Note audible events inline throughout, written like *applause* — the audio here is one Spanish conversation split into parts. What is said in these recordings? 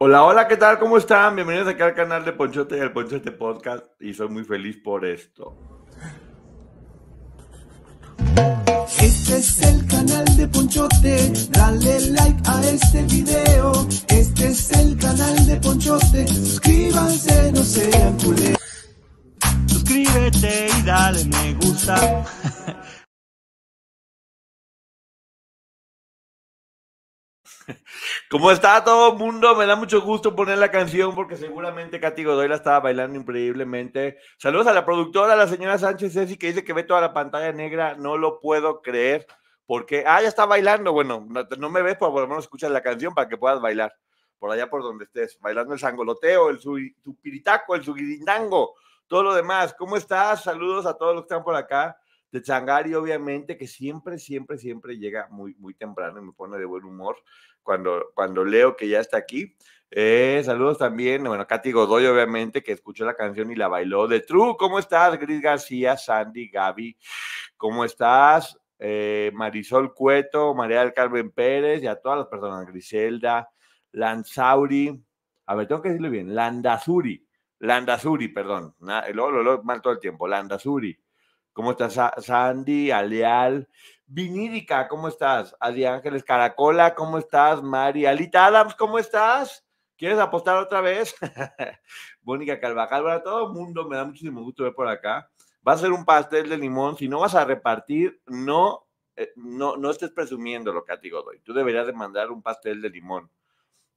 Hola, hola, ¿qué tal? ¿Cómo están? Bienvenidos aquí al canal de Ponchote y el Ponchote Podcast y soy muy feliz por esto. Este es el canal de Ponchote, dale like a este video. Este es el canal de Ponchote, suscríbanse, no sean culés. Suscríbete y dale me gusta. Como está todo el mundo, me da mucho gusto poner la canción porque seguramente Katy Godoy la estaba bailando increíblemente. Saludos a la productora, la señora Sánchez Ceci, que dice que ve toda la pantalla negra. No lo puedo creer. Porque, ah, ya está bailando. Bueno, no, me ves, pero por lo menos escuchas la canción para que puedas bailar por allá por donde estés, bailando el sangoloteo, el supiritaco, el suguidindango, todo lo demás. ¿Cómo estás? Saludos a todos los que están por acá de Changari, obviamente, que siempre, siempre, siempre llega muy, muy temprano y me pone de buen humor cuando, cuando leo que ya está aquí. Eh, saludos también, bueno, Katy Godoy, obviamente, que escuchó la canción y la bailó. De True, ¿cómo estás? Gris García, Sandy, Gaby, ¿cómo estás? Eh, Marisol Cueto, María del Carmen Pérez y a todas las personas, Griselda, Lanzauri, a ver, tengo que decirlo bien, Landazuri, Landazuri, perdón, lo, lo, mal todo el tiempo, Landazuri, ¿Cómo estás, Sandy, Aleal? Vinídica, ¿cómo estás? Adi Ángeles Caracola, ¿cómo estás? Mari, Alita Adams, ¿cómo estás? ¿Quieres apostar otra vez? *laughs* Mónica Calvajal, para todo el mundo, me da muchísimo gusto ver por acá. Va a ser un pastel de limón, si no vas a repartir, no, eh, no, no estés presumiendo lo que a ti doy. Tú deberías de mandar un pastel de limón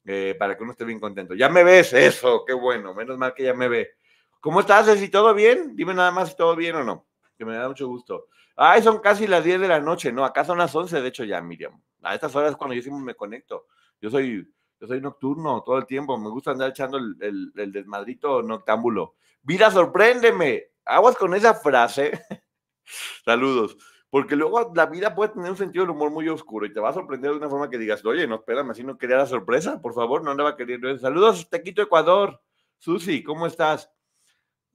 eh, para que uno esté bien contento. Ya me ves, eso, qué bueno, menos mal que ya me ve. ¿Cómo estás, si todo bien? Dime nada más si todo bien o no que me da mucho gusto. Ay, son casi las 10 de la noche, ¿no? Acá son las 11, de hecho, ya, Miriam. A estas horas cuando yo siempre me conecto. Yo soy, yo soy nocturno todo el tiempo, me gusta andar echando el, el, desmadrito noctámbulo. Vida, sorpréndeme. Aguas con esa frase. *laughs* Saludos. Porque luego la vida puede tener un sentido del humor muy oscuro y te va a sorprender de una forma que digas, oye, no, espérame, así no quería la sorpresa, por favor, no andaba queriendo. Saludos, Tequito Ecuador. Susi, ¿cómo estás?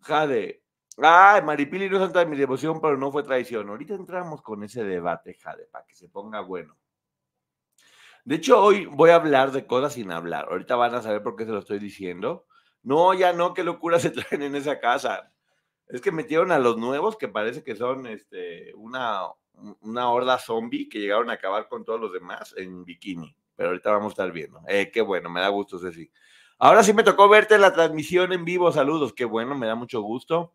Jade, Ah, Maripili no es santa de mi devoción, pero no fue traición. Ahorita entramos con ese debate, Jade, para que se ponga bueno. De hecho, hoy voy a hablar de cosas sin hablar. Ahorita van a saber por qué se lo estoy diciendo. No, ya no, qué locura *laughs* se traen en esa casa. Es que metieron a los nuevos que parece que son este, una, una horda zombie que llegaron a acabar con todos los demás en bikini. Pero ahorita vamos a estar viendo. Eh, qué bueno, me da gusto, Ceci. Ahora sí me tocó verte la transmisión en vivo. Saludos, qué bueno, me da mucho gusto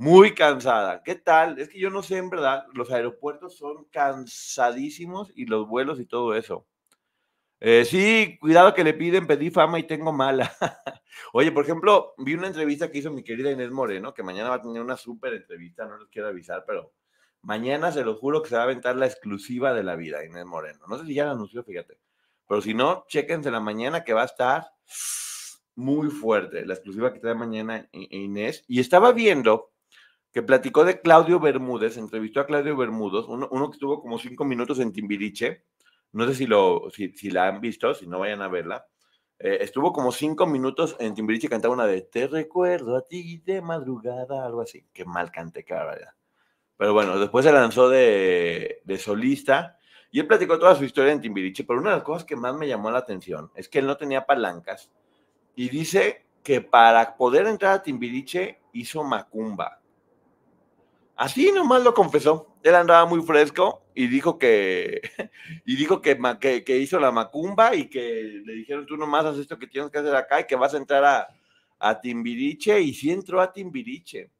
muy cansada. ¿Qué tal? Es que yo no sé, en verdad, los aeropuertos son cansadísimos y los vuelos y todo eso. Eh, sí, cuidado que le piden, pedí fama y tengo mala. *laughs* Oye, por ejemplo, vi una entrevista que hizo mi querida Inés Moreno, que mañana va a tener una súper entrevista, no les quiero avisar, pero mañana se los juro que se va a aventar la exclusiva de la vida, Inés Moreno. No sé si ya la anunció, fíjate. Pero si no, chéquense la mañana que va a estar muy fuerte, la exclusiva que trae mañana Inés. Y estaba viendo que platicó de Claudio Bermúdez, entrevistó a Claudio Bermúdez, uno, uno que estuvo como cinco minutos en Timbiriche, no sé si, lo, si, si la han visto, si no vayan a verla, eh, estuvo como cinco minutos en Timbiriche cantando una de Te recuerdo a ti de madrugada, algo así, que mal cante, qué Pero bueno, después se lanzó de, de solista y él platicó toda su historia en Timbiriche, pero una de las cosas que más me llamó la atención es que él no tenía palancas y dice que para poder entrar a Timbiriche hizo macumba Así nomás lo confesó. Él andaba muy fresco y dijo que *laughs* y dijo que, que, hizo la macumba y que le dijeron tú nomás haz esto que tienes que hacer acá y que vas a entrar a, Timbiriche y sí entró a Timbiriche.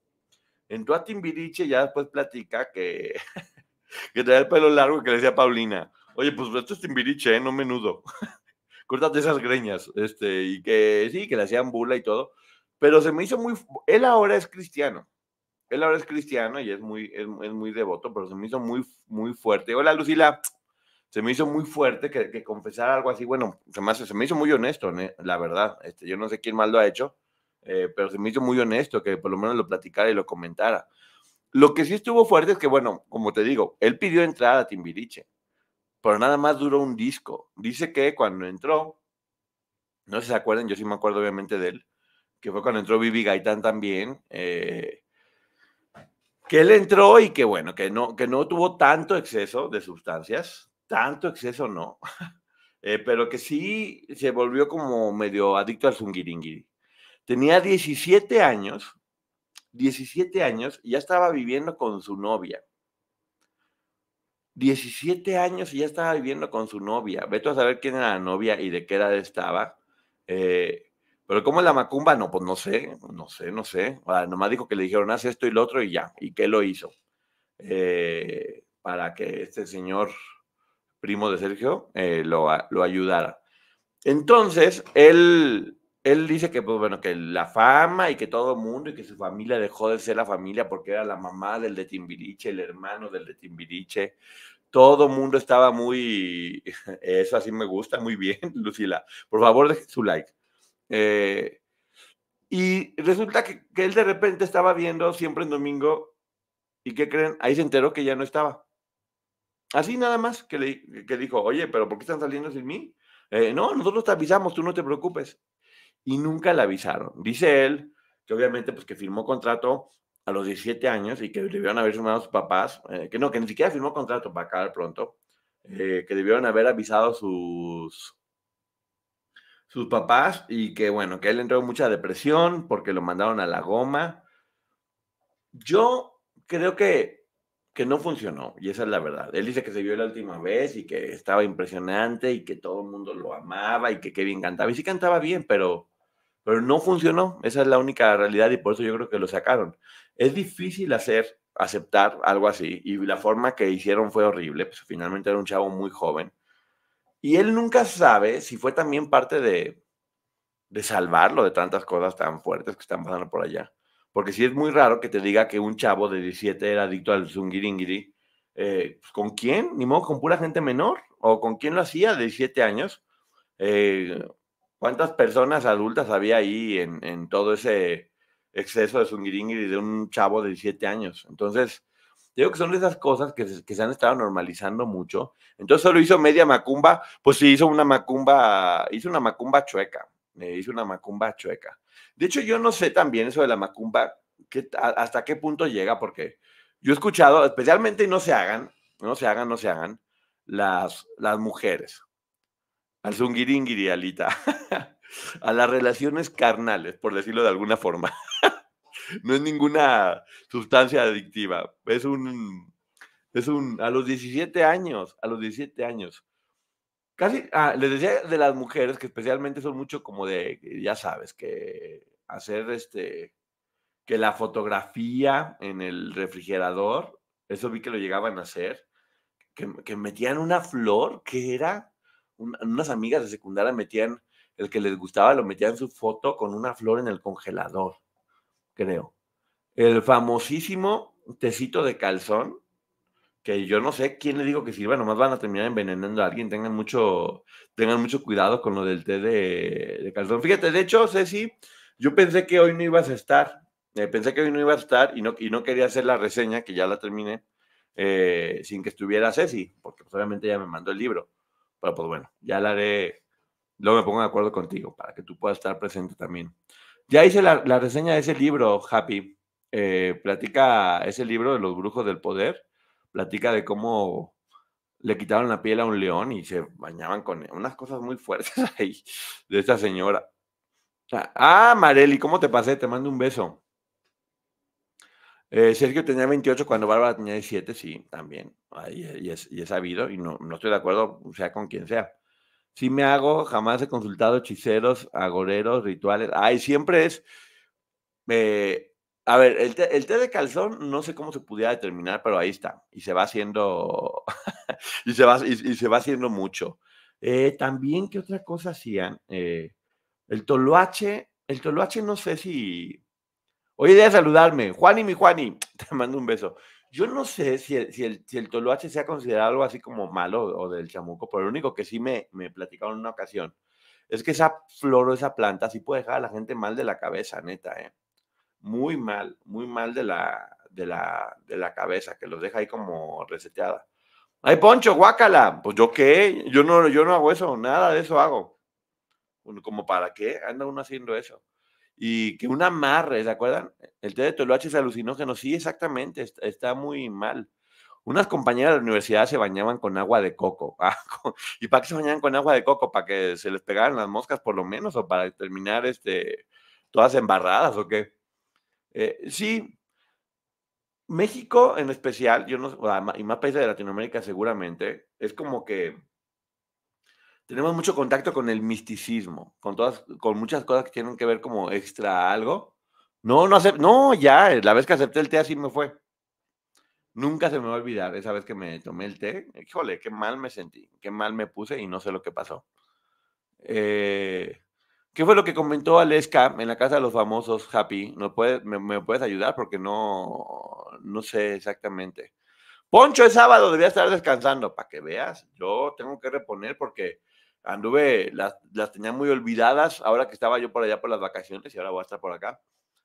Entró a Timbiriche y ya después platica que, *laughs* que traía el pelo largo y que le decía a Paulina, oye, pues esto es Timbiriche, ¿eh? no menudo. *laughs* Córtate esas greñas. Este, y que sí, que le hacían bula y todo. Pero se me hizo muy... Él ahora es cristiano él ahora es cristiano y es muy, muy devoto, pero se me hizo muy, muy fuerte. Hola, Lucila. Se me hizo muy fuerte que, que confesara algo así. Bueno, se me, se me hizo muy honesto, la verdad. Este, yo no sé quién mal lo ha hecho, eh, pero se me hizo muy honesto que por lo menos lo platicara y lo comentara. Lo que sí estuvo fuerte es que, bueno, como te digo, él pidió entrar a Timbiriche, pero nada más duró un disco. Dice que cuando entró, no sé si se acuerdan, yo sí me acuerdo obviamente de él, que fue cuando entró Vivi Gaitán también, eh, que él entró y que bueno, que no, que no tuvo tanto exceso de sustancias, tanto exceso no, *laughs* eh, pero que sí se volvió como medio adicto al zungiringiri. Tenía 17 años, 17 años, y ya estaba viviendo con su novia. 17 años y ya estaba viviendo con su novia. Vete a saber quién era la novia y de qué edad estaba. Eh, pero es la macumba, no, pues no sé, no sé, no sé. O ah, nomás dijo que le dijeron, haz esto y lo otro y ya. ¿Y qué lo hizo? Eh, para que este señor primo de Sergio eh, lo, ayudara. Entonces, él, él dice que, pues bueno, que la fama y que todo el mundo y que su familia dejó de ser la familia porque era la mamá del de Timbiriche, el hermano del de Timbiriche. Todo el mundo estaba muy, *laughs* eso así me gusta, muy bien, *laughs* Lucila. Por favor, deje su like eh, y resulta que, él de repente estaba viendo siempre en domingo, ¿y qué creen? Ahí se enteró que ya no estaba. Así nada más, que, le, dijo, oye, pero ¿por qué están saliendo sin mí? Eh, no, nosotros te avisamos, tú no te preocupes. Y nunca le avisaron. Dice él que obviamente pues que firmó contrato a los 17 años y que debieron haber firmado sus papás, eh, que no, que ni siquiera firmó contrato para acabar pronto, que debieron haber avisado sus sus papás y que bueno, que él entró en mucha depresión porque lo mandaron a la goma. Yo creo que, que no funcionó y esa es la verdad. Él dice que se vio la última vez y que estaba impresionante y que todo el mundo lo amaba y que qué bien cantaba. Y sí cantaba bien, pero, pero no funcionó. Esa es la única realidad y por eso yo creo que lo sacaron. Es difícil hacer aceptar algo así y la forma que hicieron fue horrible, pues finalmente era un chavo muy joven y él nunca sabe si fue también parte de, salvarlo de tantas cosas tan fuertes que están pasando por allá. Porque sí es muy raro que te diga que un chavo de 17 era adicto al zungiringiri. Eh, pues, ¿Con quién? Ni modo, con pura gente menor. ¿O con quién lo hacía de 17 años? Eh, ¿Cuántas personas adultas había ahí en, en todo ese exceso de zungiringiri de un chavo de 17 años? Entonces, digo que son de esas cosas que se, han estado normalizando mucho. Entonces solo hizo media macumba, pues sí, hizo una macumba, hizo una macumba chueca. Eh, hizo una macumba chueca. De hecho, yo no sé también eso de la macumba, hasta qué punto llega, porque yo he escuchado, especialmente no se hagan, no se hagan, no se hagan, las, las mujeres, al zungiringiri, *laughs* a las relaciones carnales, por decirlo de alguna forma. *laughs* no es ninguna sustancia adictiva. Es un, es un, a los 17 años, a los 17 años. Casi, ah, les decía de las mujeres que especialmente son mucho como de, ya sabes, que hacer este, que la fotografía en el refrigerador, eso vi que lo llegaban a hacer, que, metían una flor que era, unas amigas de secundaria metían, el que les gustaba lo metían su foto con una flor en el congelador creo. El famosísimo tecito de calzón, que yo no sé quién le digo que sirva, nomás van a terminar envenenando a alguien. Tengan mucho, tengan mucho cuidado con lo del té de, calzón. Fíjate, de hecho, Ceci, yo pensé que hoy no ibas a estar. Eh, pensé que hoy no ibas a estar y no, no quería hacer la reseña, que ya la terminé, eh, sin que estuviera Ceci, porque pues, obviamente ya me mandó el libro. Pero pues bueno, ya la haré. Luego me pongo de acuerdo contigo para que tú puedas estar presente también. Ya hice la, reseña de ese libro, Happy. Eh, platica ese libro de los brujos del poder. Platica de cómo le quitaron la piel a un león y se bañaban con unas cosas muy fuertes *laughs* ahí de esta señora. Ah, Mareli, ¿cómo te pasé? Te mando un beso. Eh, Sergio tenía 28 cuando Bárbara tenía 17, sí, también. y, es, sabido y no, no estoy de acuerdo, sea con quien sea. Sí me hago, jamás he consultado hechiceros, agoreros, rituales. Ay, siempre es... Eh, a ver, el té, de calzón no sé cómo se pudiera determinar, pero ahí está. Y se va haciendo... *laughs* y, se va, y, se va haciendo mucho. Eh, también, ¿qué otra cosa hacían? Eh, el toloache. El toloache no sé si... Hoy de saludarme. Juani, mi Juani. *laughs* Te mando un beso. Yo no sé si el, si el, toloache sea considerado algo así como malo o del chamuco, pero lo único que sí me, me platicaron en una ocasión es que esa flor o esa planta sí puede dejar a la gente mal de la cabeza, neta, ¿eh? Muy mal, muy mal de la, de la, de la cabeza, que los deja ahí como reseteada. ¡Ay, Poncho, guácala! Pues yo qué, yo no, yo no hago eso, nada de eso hago. Como para qué anda uno haciendo eso y que un amarre, ¿se acuerdan? El té de toloache es alucinógeno, sí, exactamente, está, muy mal. Unas compañeras de la universidad se bañaban con agua de coco. *laughs* Ah, ¿Y para qué se bañaban con agua de coco? ¿Para que se les pegaran las moscas por lo menos o para terminar este, todas embarradas o qué? Eh, sí, México en especial, yo no, y más países de Latinoamérica seguramente, es como que tenemos mucho contacto con el misticismo, con todas, con muchas cosas que tienen que ver como extra algo. No, no no, ya, la vez que acepté el té así me fue. Nunca se me va a olvidar esa vez que me tomé el té. Híjole, qué mal me sentí, qué mal me puse y no sé lo que pasó. Eh, ¿Qué fue lo que comentó Aleska en la casa de los famosos Happy? ¿No puedes me, puedes ayudar? Porque no, no sé exactamente. Poncho, es sábado, debía estar descansando. Para que veas, yo tengo que reponer porque anduve, las, las tenía muy olvidadas ahora que estaba yo por allá por las vacaciones y ahora voy a estar por acá.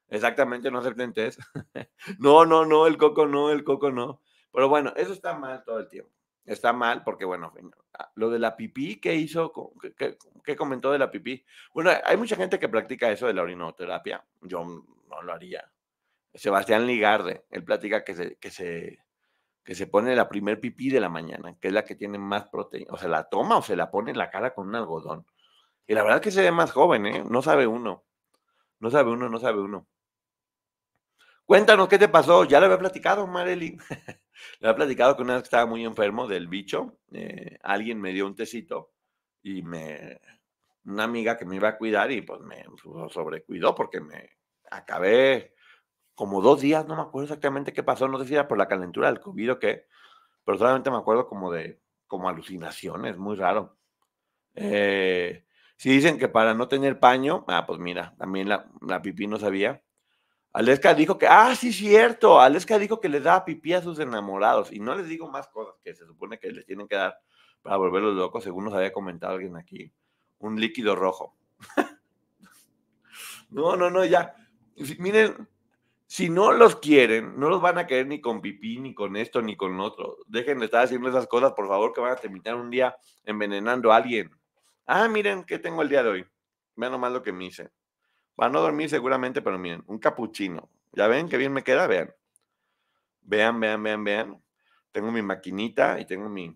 Exactamente, no acepten test. *laughs* no, no, no, el coco no, el coco no. Pero bueno, eso está mal todo el tiempo. Está mal porque, bueno, lo de la pipí, ¿qué hizo? ¿Qué, comentó de la pipí? Bueno, hay mucha gente que practica eso de la orinoterapia. Yo no lo haría. Sebastián Ligarde, él platica que se, que se que se pone la primer pipí de la mañana, que es la que tiene más proteína, o se la toma o se la pone en la cara con un algodón. Y la verdad es que se ve más joven, ¿eh? No sabe uno. No sabe uno, no sabe uno. Cuéntanos qué te pasó. Ya lo había platicado, Marely. le *laughs* había platicado que una vez que estaba muy enfermo del bicho, eh, alguien me dio un tecito y me. Una amiga que me iba a cuidar y pues me pues, sobrecuidó porque me acabé como dos días, no me acuerdo exactamente qué pasó, no sé si era por la calentura del COVID o qué, pero solamente me acuerdo como de como alucinaciones, muy raro. Eh, si dicen que para no tener paño, ah, pues mira, también la, la pipí no sabía. Aleska dijo que, ah, sí, cierto, Aleska dijo que les da pipí a sus enamorados y no les digo más cosas que se supone que les tienen que dar para volverlos locos, según nos había comentado alguien aquí, un líquido rojo. *laughs* no, no, no, ya. Miren, si no los quieren, no los van a querer ni con pipí, ni con esto, ni con otro. Dejen de estar haciendo esas cosas, por favor, que van a terminar un día envenenando a alguien. Ah, miren, ¿qué tengo el día de hoy? Vean nomás lo que me hice. Van a dormir seguramente, pero miren, un capuchino. ¿Ya ven qué bien me queda? Vean. Vean, vean, vean, vean. Tengo mi maquinita y tengo mi...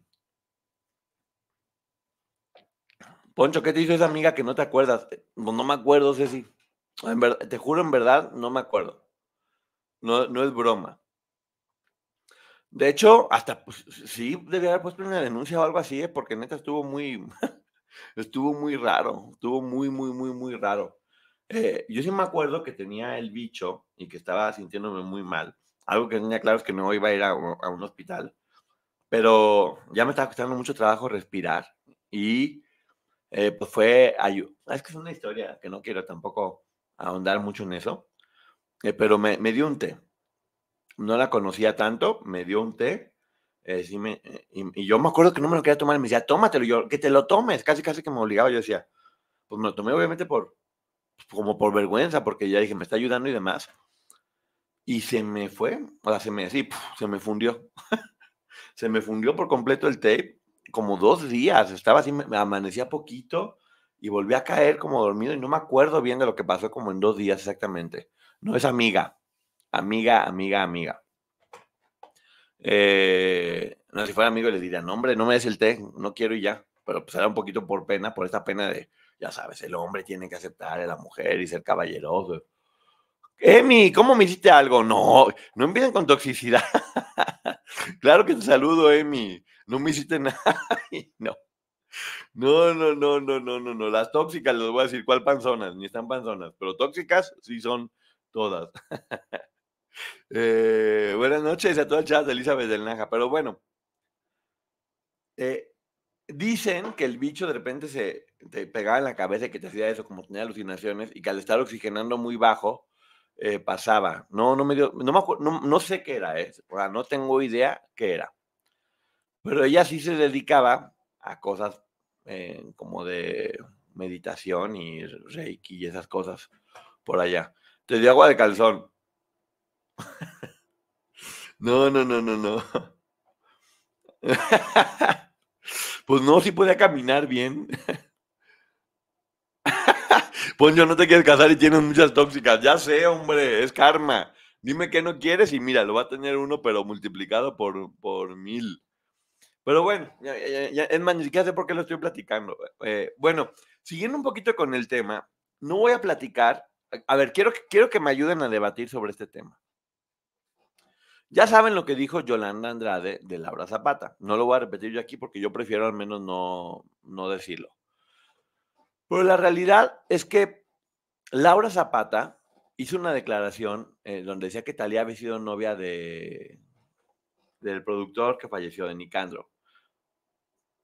Poncho, ¿qué te hizo esa amiga que no te acuerdas? Eh, no, me acuerdo, Ceci. En te juro, en verdad, no me acuerdo. No, no es broma. De hecho, hasta pues, sí debía haber puesto una denuncia o algo así, eh, porque neta estuvo muy, *laughs* estuvo muy raro, estuvo muy, muy, muy, muy raro. Eh, yo sí me acuerdo que tenía el bicho y que estaba sintiéndome muy mal. Algo que tenía claro es que no iba a ir a, un hospital, pero ya me estaba costando mucho trabajo respirar y eh, pues fue, es que es una historia que no quiero tampoco ahondar mucho en eso, eh, pero me, me, dio un té. No la conocía tanto, me dio un té. Eh, me, eh, y, yo me acuerdo que no me lo quería tomar. Me decía, tómatelo. Yo, que te lo tomes. Casi, casi que me obligaba. Yo decía, pues me lo tomé obviamente por, como por vergüenza, porque ya dije, me está ayudando y demás. Y se me fue, o sea, se me, sí, se me fundió. *laughs* se me fundió por completo el té, como dos días. Estaba así, me amanecía poquito y volví a caer como dormido y no me acuerdo bien de lo que pasó como en dos días exactamente. No es amiga. Amiga, amiga, amiga. Eh, no, si fuera amigo le diría, no, hombre, no me des el té, no quiero y ya. Pero pues era un poquito por pena, por esta pena de, ya sabes, el hombre tiene que aceptar a la mujer y ser caballeroso. Emi, ¿cómo me hiciste algo? No, no empiecen con toxicidad. *laughs* claro que te saludo, Emi. No me hiciste nada. *laughs* no. No, no, no, no, no, no, no. Las tóxicas les voy a decir, ¿cuál panzonas? Ni están panzonas, pero tóxicas sí son todas. *laughs* Eh, buenas noches a todas el de Elizabeth del Naja, pero bueno. Eh, dicen que el bicho de repente se pegaba en la cabeza y que te hacía eso, como tenía alucinaciones, y que al estar oxigenando muy bajo, eh, pasaba. No, no me no, no, sé qué era, eso, o sea, no tengo idea qué era. Pero ella sí se dedicaba a cosas como de meditación y reiki y esas cosas por allá. Te di agua de calzón. No, no, no, no, no. Pues no, si puede caminar bien. Pues yo no te quieres casar y tienes muchas tóxicas. Ya sé, hombre, es karma. Dime que no quieres y mira, lo va a tener uno, pero multiplicado por, mil. Pero bueno, ya, es más, ni siquiera sé por qué lo estoy platicando. Eh, bueno, siguiendo un poquito con el tema, no voy a platicar a ver, quiero, quiero que me ayuden a debatir sobre este tema. Ya saben lo que dijo Yolanda Andrade de Laura Zapata. No lo voy a repetir yo aquí porque yo prefiero al menos no, decirlo. Pero la realidad es que Laura Zapata hizo una declaración eh, donde decía que Talía había sido novia de, del productor que falleció de Nicandro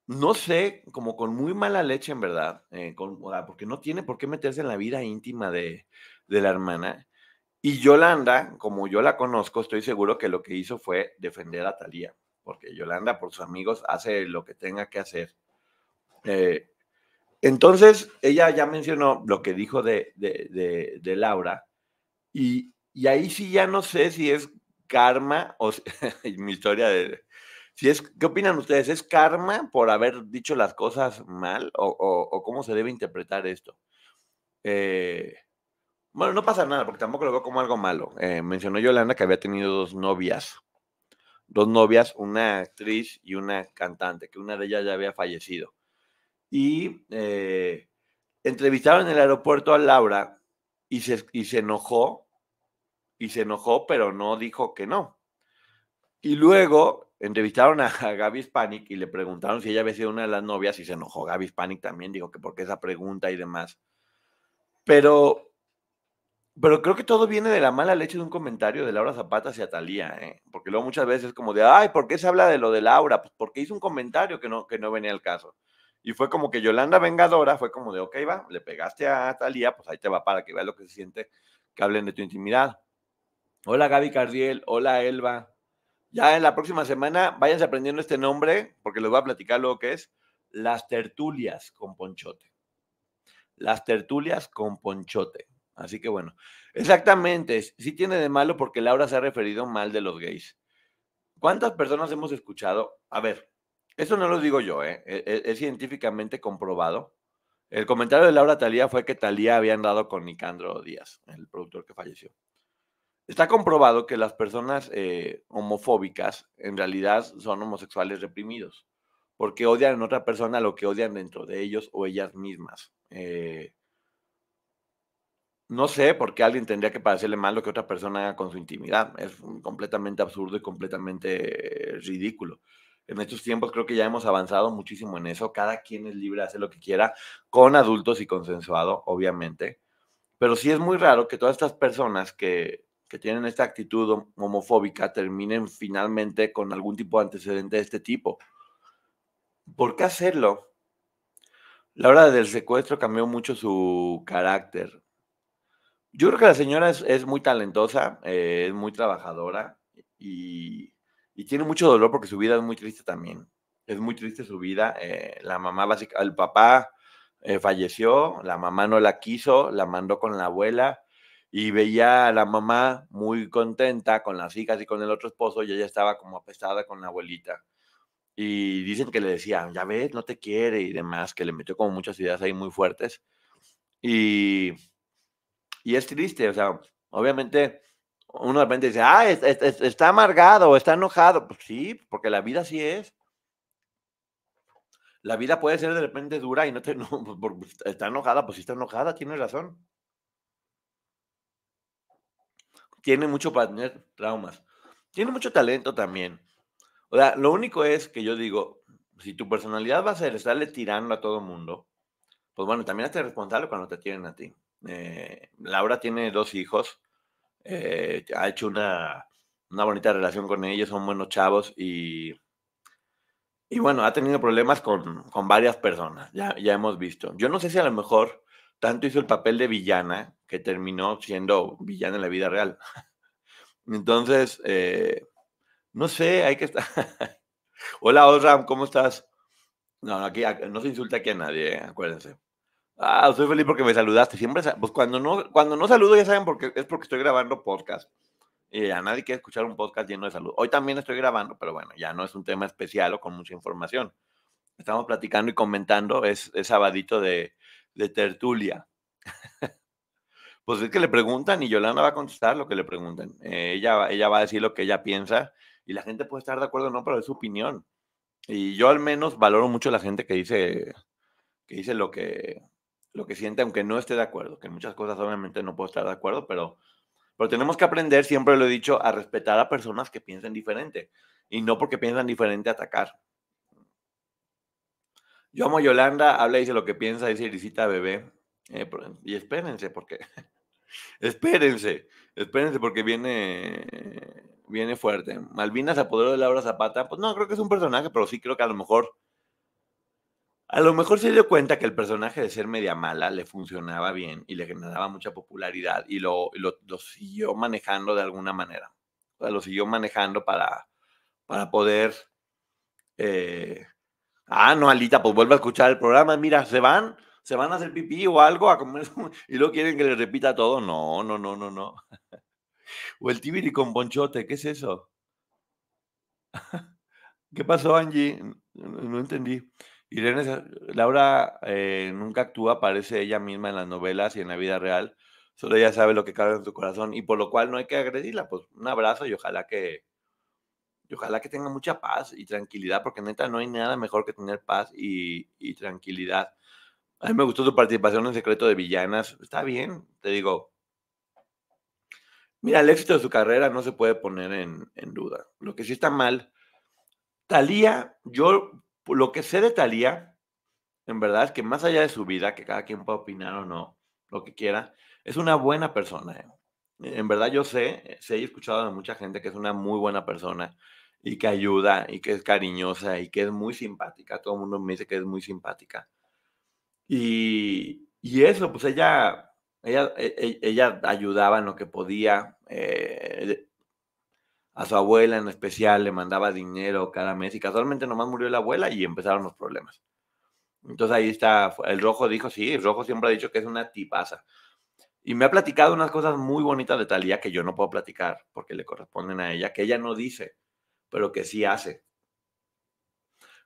no sé, como con muy mala leche en verdad, eh, porque no tiene por qué meterse en la vida íntima de, la hermana. Y Yolanda, como yo la conozco, estoy seguro que lo que hizo fue defender a Talía, porque Yolanda por sus amigos hace lo que tenga que hacer. Eh, entonces, ella ya mencionó lo que dijo de, de, Laura, y, ahí sí ya no sé si es karma o *laughs* mi historia de, es, ¿Qué opinan ustedes? ¿Es karma por haber dicho las cosas mal o, cómo se debe interpretar esto? Eh, bueno, no pasa nada, porque tampoco lo veo como algo malo. Eh, mencionó Yolanda que había tenido dos novias. Dos novias, una actriz y una cantante, que una de ellas ya había fallecido. Y eh, entrevistaron en el aeropuerto a Laura y se, y se enojó, y se enojó, pero no dijo que no. Y luego entrevistaron a, Gaby Spanik y le preguntaron si ella había sido una de las novias y se enojó Gaby Spanik también, dijo que por qué esa pregunta y demás. Pero, pero creo que todo viene de la mala leche de un comentario de Laura Zapata hacia Talía, ¿eh? porque luego muchas veces es como de, ay, ¿por qué se habla de lo de Laura? Pues porque hizo un comentario que no, que no venía al caso. Y fue como que Yolanda Vengadora fue como de, ok, va, le pegaste a Talía, pues ahí te va para que veas lo que se siente que hablen de tu intimidad. Hola Gaby Cardiel, hola Elba, ya en la próxima semana, váyanse aprendiendo este nombre, porque les voy a platicar lo que es las tertulias con ponchote. Las tertulias con ponchote. Así que bueno, exactamente, sí tiene de malo porque Laura se ha referido mal de los gays. ¿Cuántas personas hemos escuchado? A ver, eso no lo digo yo, es, ¿eh? e-, e-, es, científicamente comprobado. El comentario de Laura Talía fue que Talía había andado con Nicandro Díaz, el productor que falleció. Está comprobado que las personas eh, homofóbicas en realidad son homosexuales reprimidos, porque odian en otra persona lo que odian dentro de ellos o ellas mismas. Eh, no sé por qué alguien tendría que parecerle mal lo que otra persona haga con su intimidad. Es completamente absurdo y completamente eh, ridículo. En estos tiempos creo que ya hemos avanzado muchísimo en eso. Cada quien es libre de hacer lo que quiera, con adultos y consensuado, obviamente. Pero sí es muy raro que todas estas personas que que tienen esta actitud homofóbica terminen finalmente con algún tipo de antecedente de este tipo. ¿Por qué hacerlo? La hora del secuestro cambió mucho su carácter. Yo creo que la señora es, muy talentosa, eh, es muy trabajadora y, tiene mucho dolor porque su vida es muy triste también. Es muy triste su vida. Eh, la mamá, el papá eh, falleció, la mamá no la quiso, la mandó con la abuela y veía a la mamá muy contenta con las hijas y con el otro esposo y ella estaba como apestada con la abuelita. Y dicen que le decían ya ves, no te quiere y demás, que le metió como muchas ideas ahí muy fuertes. Y, y es triste, o sea, obviamente uno de repente dice, ah, está amargado, está enojado. Pues sí, porque la vida así es. La vida puede ser de repente dura y no te, *laughs* no, pues, pues, está enojada, pues sí está enojada, tiene razón. tiene mucho para tener traumas. Tiene mucho talento también. O sea, lo único es que yo digo, si tu personalidad va a ser estarle tirando a todo mundo, pues bueno, también hazte responsable cuando te tienen a ti. Eh, Laura tiene dos hijos, eh, ha hecho una, bonita relación con ellos, son buenos chavos y, y bueno, ha tenido problemas con, con varias personas, ya, ya hemos visto. Yo no sé si a lo mejor tanto hizo el papel de villana que terminó siendo villano en la vida real. Entonces, eh, no sé, hay que estar. *laughs* Hola, Osram, ¿cómo estás? No, aquí no se insulta aquí a nadie, eh, acuérdense. Ah, estoy feliz porque me saludaste. Siempre, pues cuando no, cuando no saludo, ya saben, porque es porque estoy grabando podcast. Y a nadie quiere escuchar un podcast lleno de salud. Hoy también estoy grabando, pero bueno, ya no es un tema especial o con mucha información. Estamos platicando y comentando, es, es sabadito de, de tertulia. *laughs* pues es que le preguntan y Yolanda va a contestar lo que le preguntan. Eh, ella, ella va a decir lo que ella piensa y la gente puede estar de acuerdo o no, pero es su opinión. Y yo al menos valoro mucho la gente que dice, que dice lo, que, lo que siente, aunque no esté de acuerdo, que muchas cosas obviamente no puedo estar de acuerdo, pero, pero tenemos que aprender, siempre lo he dicho, a respetar a personas que piensen diferente y no porque piensan diferente atacar. Yo amo Yolanda, habla y dice lo que piensa, dice Irisita Bebé. Eh, y espérense, porque *laughs* Espérense, espérense porque viene, viene fuerte. Malvinas apoderó de Laura Zapata. Pues no, creo que es un personaje, pero sí creo que a lo mejor... A lo mejor se dio cuenta que el personaje de ser media mala le funcionaba bien y le generaba mucha popularidad y lo, siguió manejando de alguna manera. lo siguió manejando para, para poder... Eh... Ah, no, Alita, pues vuelve a escuchar el programa. Mira, se van se van a hacer pipí o algo a comer *laughs* y luego quieren que le repita todo. No, no, no, no, no. *laughs* O el tibiri con ponchote. ¿qué es eso? *laughs* ¿Qué pasó, Angie? No entendí. Irene, Laura eh, nunca actúa, aparece ella misma en las novelas y en la vida real. Solo ella sabe lo que cabe en su corazón y por lo cual no hay que agredirla. Pues un abrazo y ojalá que, ojalá que tenga mucha paz y tranquilidad, porque neta no hay nada mejor que tener paz y, y tranquilidad. A mí me gustó su participación en Secreto de Villanas. Está bien, te digo. Mira, el éxito de su carrera no se puede poner en, duda. Lo que sí está mal, Talía, yo lo que sé de Talía, en verdad es que más allá de su vida, que cada quien pueda opinar o no, lo que quiera, es una buena persona. ¿eh? En verdad yo sé, se he escuchado de mucha gente que es una muy buena persona y que ayuda y que es cariñosa y que es muy simpática. Todo el mundo me dice que es muy simpática. Y, eso, pues ella, ella, e, e, ella ayudaba en lo que podía. Eh, a su abuela en especial le mandaba dinero cada mes y casualmente nomás murió la abuela y empezaron los problemas. Entonces ahí está, el rojo dijo, sí, el rojo siempre ha dicho que es una tipaza. Y me ha platicado unas cosas muy bonitas de Talía que yo no puedo platicar porque le corresponden a ella, que ella no dice, pero que sí hace.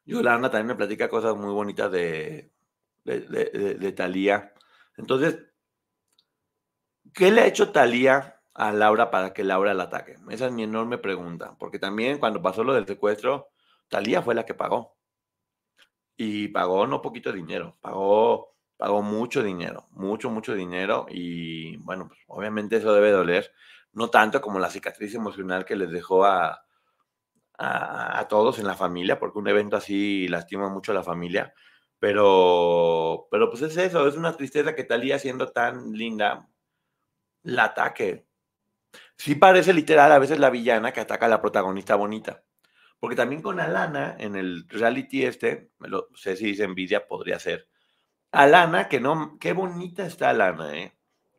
Yolanda también me platica cosas muy bonitas de, de, Talía. Entonces, ¿qué le ha hecho Talía a Laura para que Laura la ataque? Esa es mi enorme pregunta, porque también cuando pasó lo del secuestro, Talía fue la que pagó. Y pagó no poquito dinero, pagó, pagó mucho dinero, mucho, mucho dinero. Y bueno, pues, obviamente eso debe doler, no tanto como la cicatriz emocional que les dejó a, a, todos en la familia, porque un evento así lastima mucho a la familia, pero, pero pues es eso, es una tristeza que Talía siendo tan linda, la ataque. Sí parece literal a veces la villana que ataca a la protagonista bonita. Porque también con Alana, en el reality este, no sé si dice envidia, podría ser. Alana, que no, qué bonita está Alana, ¿eh?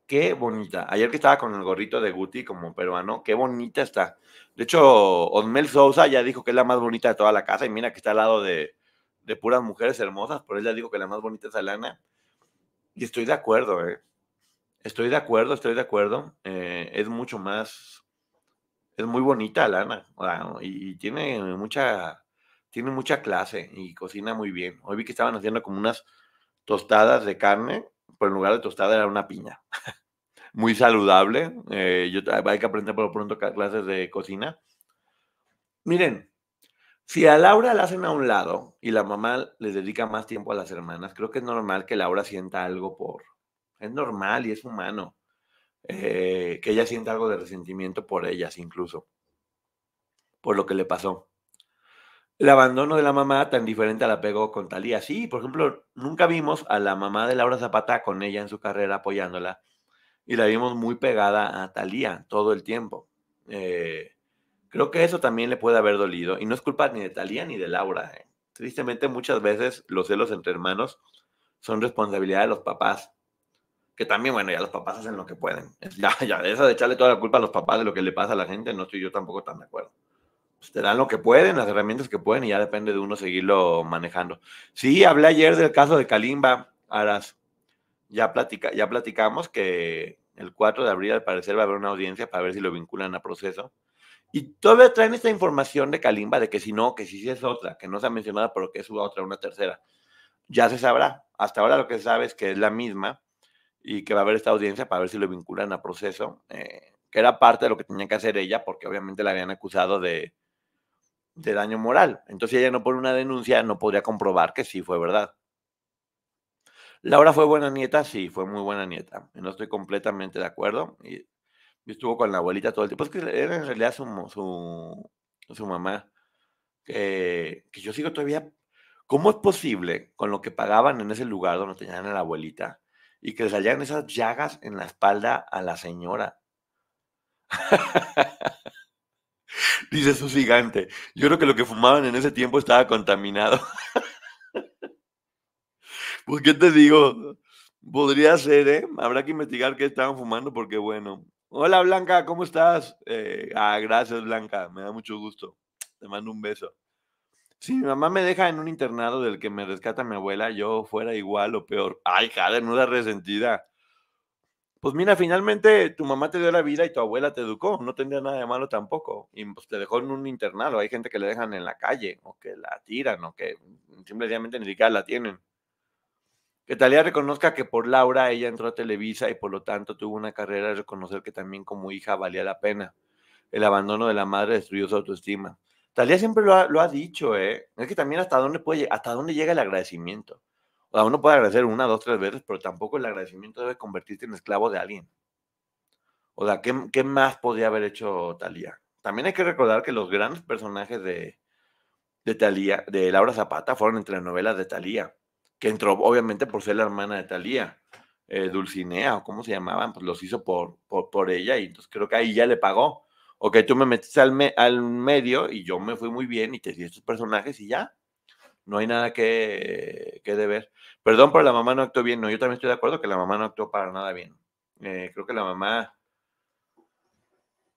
Qué bonita. Ayer que estaba con el gorrito de Guti como peruano, qué bonita está. De hecho, Osmel Sousa ya dijo que es la más bonita de toda la casa y mira que está al lado de, de puras mujeres hermosas, por ella digo que la más bonita es Alana. Y estoy de acuerdo, eh. Estoy de acuerdo, estoy de acuerdo. Eh, es mucho más, es muy bonita Alana, y, tiene mucha, tiene mucha clase y cocina muy bien. Hoy vi que estaban haciendo como unas tostadas de carne, pero en lugar de tostada era una piña. *laughs* muy saludable. Eh, yo, hay que aprender por lo pronto clases de cocina. Miren, si a Laura la hacen a un lado y la mamá le dedica más tiempo a las hermanas, creo que es normal que Laura sienta algo por... Es normal y es humano eh, que ella sienta algo de resentimiento por ellas incluso, por lo que le pasó. El abandono de la mamá tan diferente al apego con Talía. Sí, por ejemplo, nunca vimos a la mamá de Laura Zapata con ella en su carrera apoyándola y la vimos muy pegada a Talía todo el tiempo. Eh, Creo que eso también le puede haber dolido y no es culpa ni de Talía ni de Laura. ¿eh? Tristemente muchas veces los celos entre hermanos son responsabilidad de los papás. Que también, bueno, ya los papás hacen lo que pueden. *laughs* Ya, ya, eso de echarle toda la culpa a los papás de lo que le pasa a la gente, no estoy yo tampoco tan de acuerdo. Pues, te dan lo que pueden, las herramientas que pueden y ya depende de uno seguirlo manejando. Sí, hablé ayer del caso de Kalimba, Aras. Ya, platica, ya platicamos que el 4 de abril al parecer va a haber una audiencia para ver si lo vinculan a proceso. Y todavía traen esta información de Kalimba de que si no, que si es otra, que no se ha mencionado, pero que es otra, una tercera. Ya se sabrá. Hasta ahora lo que se sabe es que es la misma y que va a haber esta audiencia para ver si lo vinculan a proceso, eh, que era parte de lo que tenía que hacer ella, porque obviamente la habían acusado de, de daño moral. Entonces, ella no pone una denuncia, no podría comprobar que sí fue verdad. ¿Laura fue buena nieta? Sí, fue muy buena nieta. No estoy completamente de acuerdo. Y estuvo con la abuelita todo el tiempo. Es que era en realidad su, su, mamá. Eh, que yo sigo todavía. ¿Cómo es posible con lo que pagaban en ese lugar donde tenían a la abuelita y que le salían esas llagas en la espalda a la señora? *laughs* Dice su gigante. Yo creo que lo que fumaban en ese tiempo estaba contaminado. *laughs* pues, ¿qué te digo? Podría ser, ¿eh? Habrá que investigar qué estaban fumando porque, bueno, Hola Blanca, ¿cómo estás? Eh, ah, gracias Blanca, me da mucho gusto. Te mando un beso. Si mi mamá me deja en un internado del que me rescata mi abuela, yo fuera igual o peor. Ay, cada no resentida. Pues mira, finalmente tu mamá te dio la vida y tu abuela te educó. No tendría nada de malo tampoco. Y pues te dejó en un internado. Hay gente que le dejan en la calle o que la tiran o que mm, simplemente ni siquiera la tienen que Talía reconozca que por Laura ella entró a Televisa y por lo tanto tuvo una carrera de reconocer que también como hija valía la pena. El abandono de la madre destruyó su autoestima. Talía siempre lo ha, dicho, ¿eh? Es que también hasta dónde, puede, hasta dónde llega el agradecimiento. O sea, uno puede agradecer una, dos, tres veces, pero tampoco el agradecimiento debe convertirse en esclavo de alguien. O sea, ¿qué, más podía haber hecho Talía? También hay que recordar que los grandes personajes de, de Laura Zapata, fueron entre novelas de Talía que entró obviamente por ser la hermana de Talía, eh, Dulcinea, o cómo se llamaban, pues los hizo por, por, ella y entonces creo que ahí ya le pagó. O que tú me metiste al, medio y yo me fui muy bien y te di estos personajes y ya. No hay nada que, que deber. Perdón, pero la mamá no actuó bien. No, yo también estoy de acuerdo que la mamá no actuó para nada bien. Eh, creo que la mamá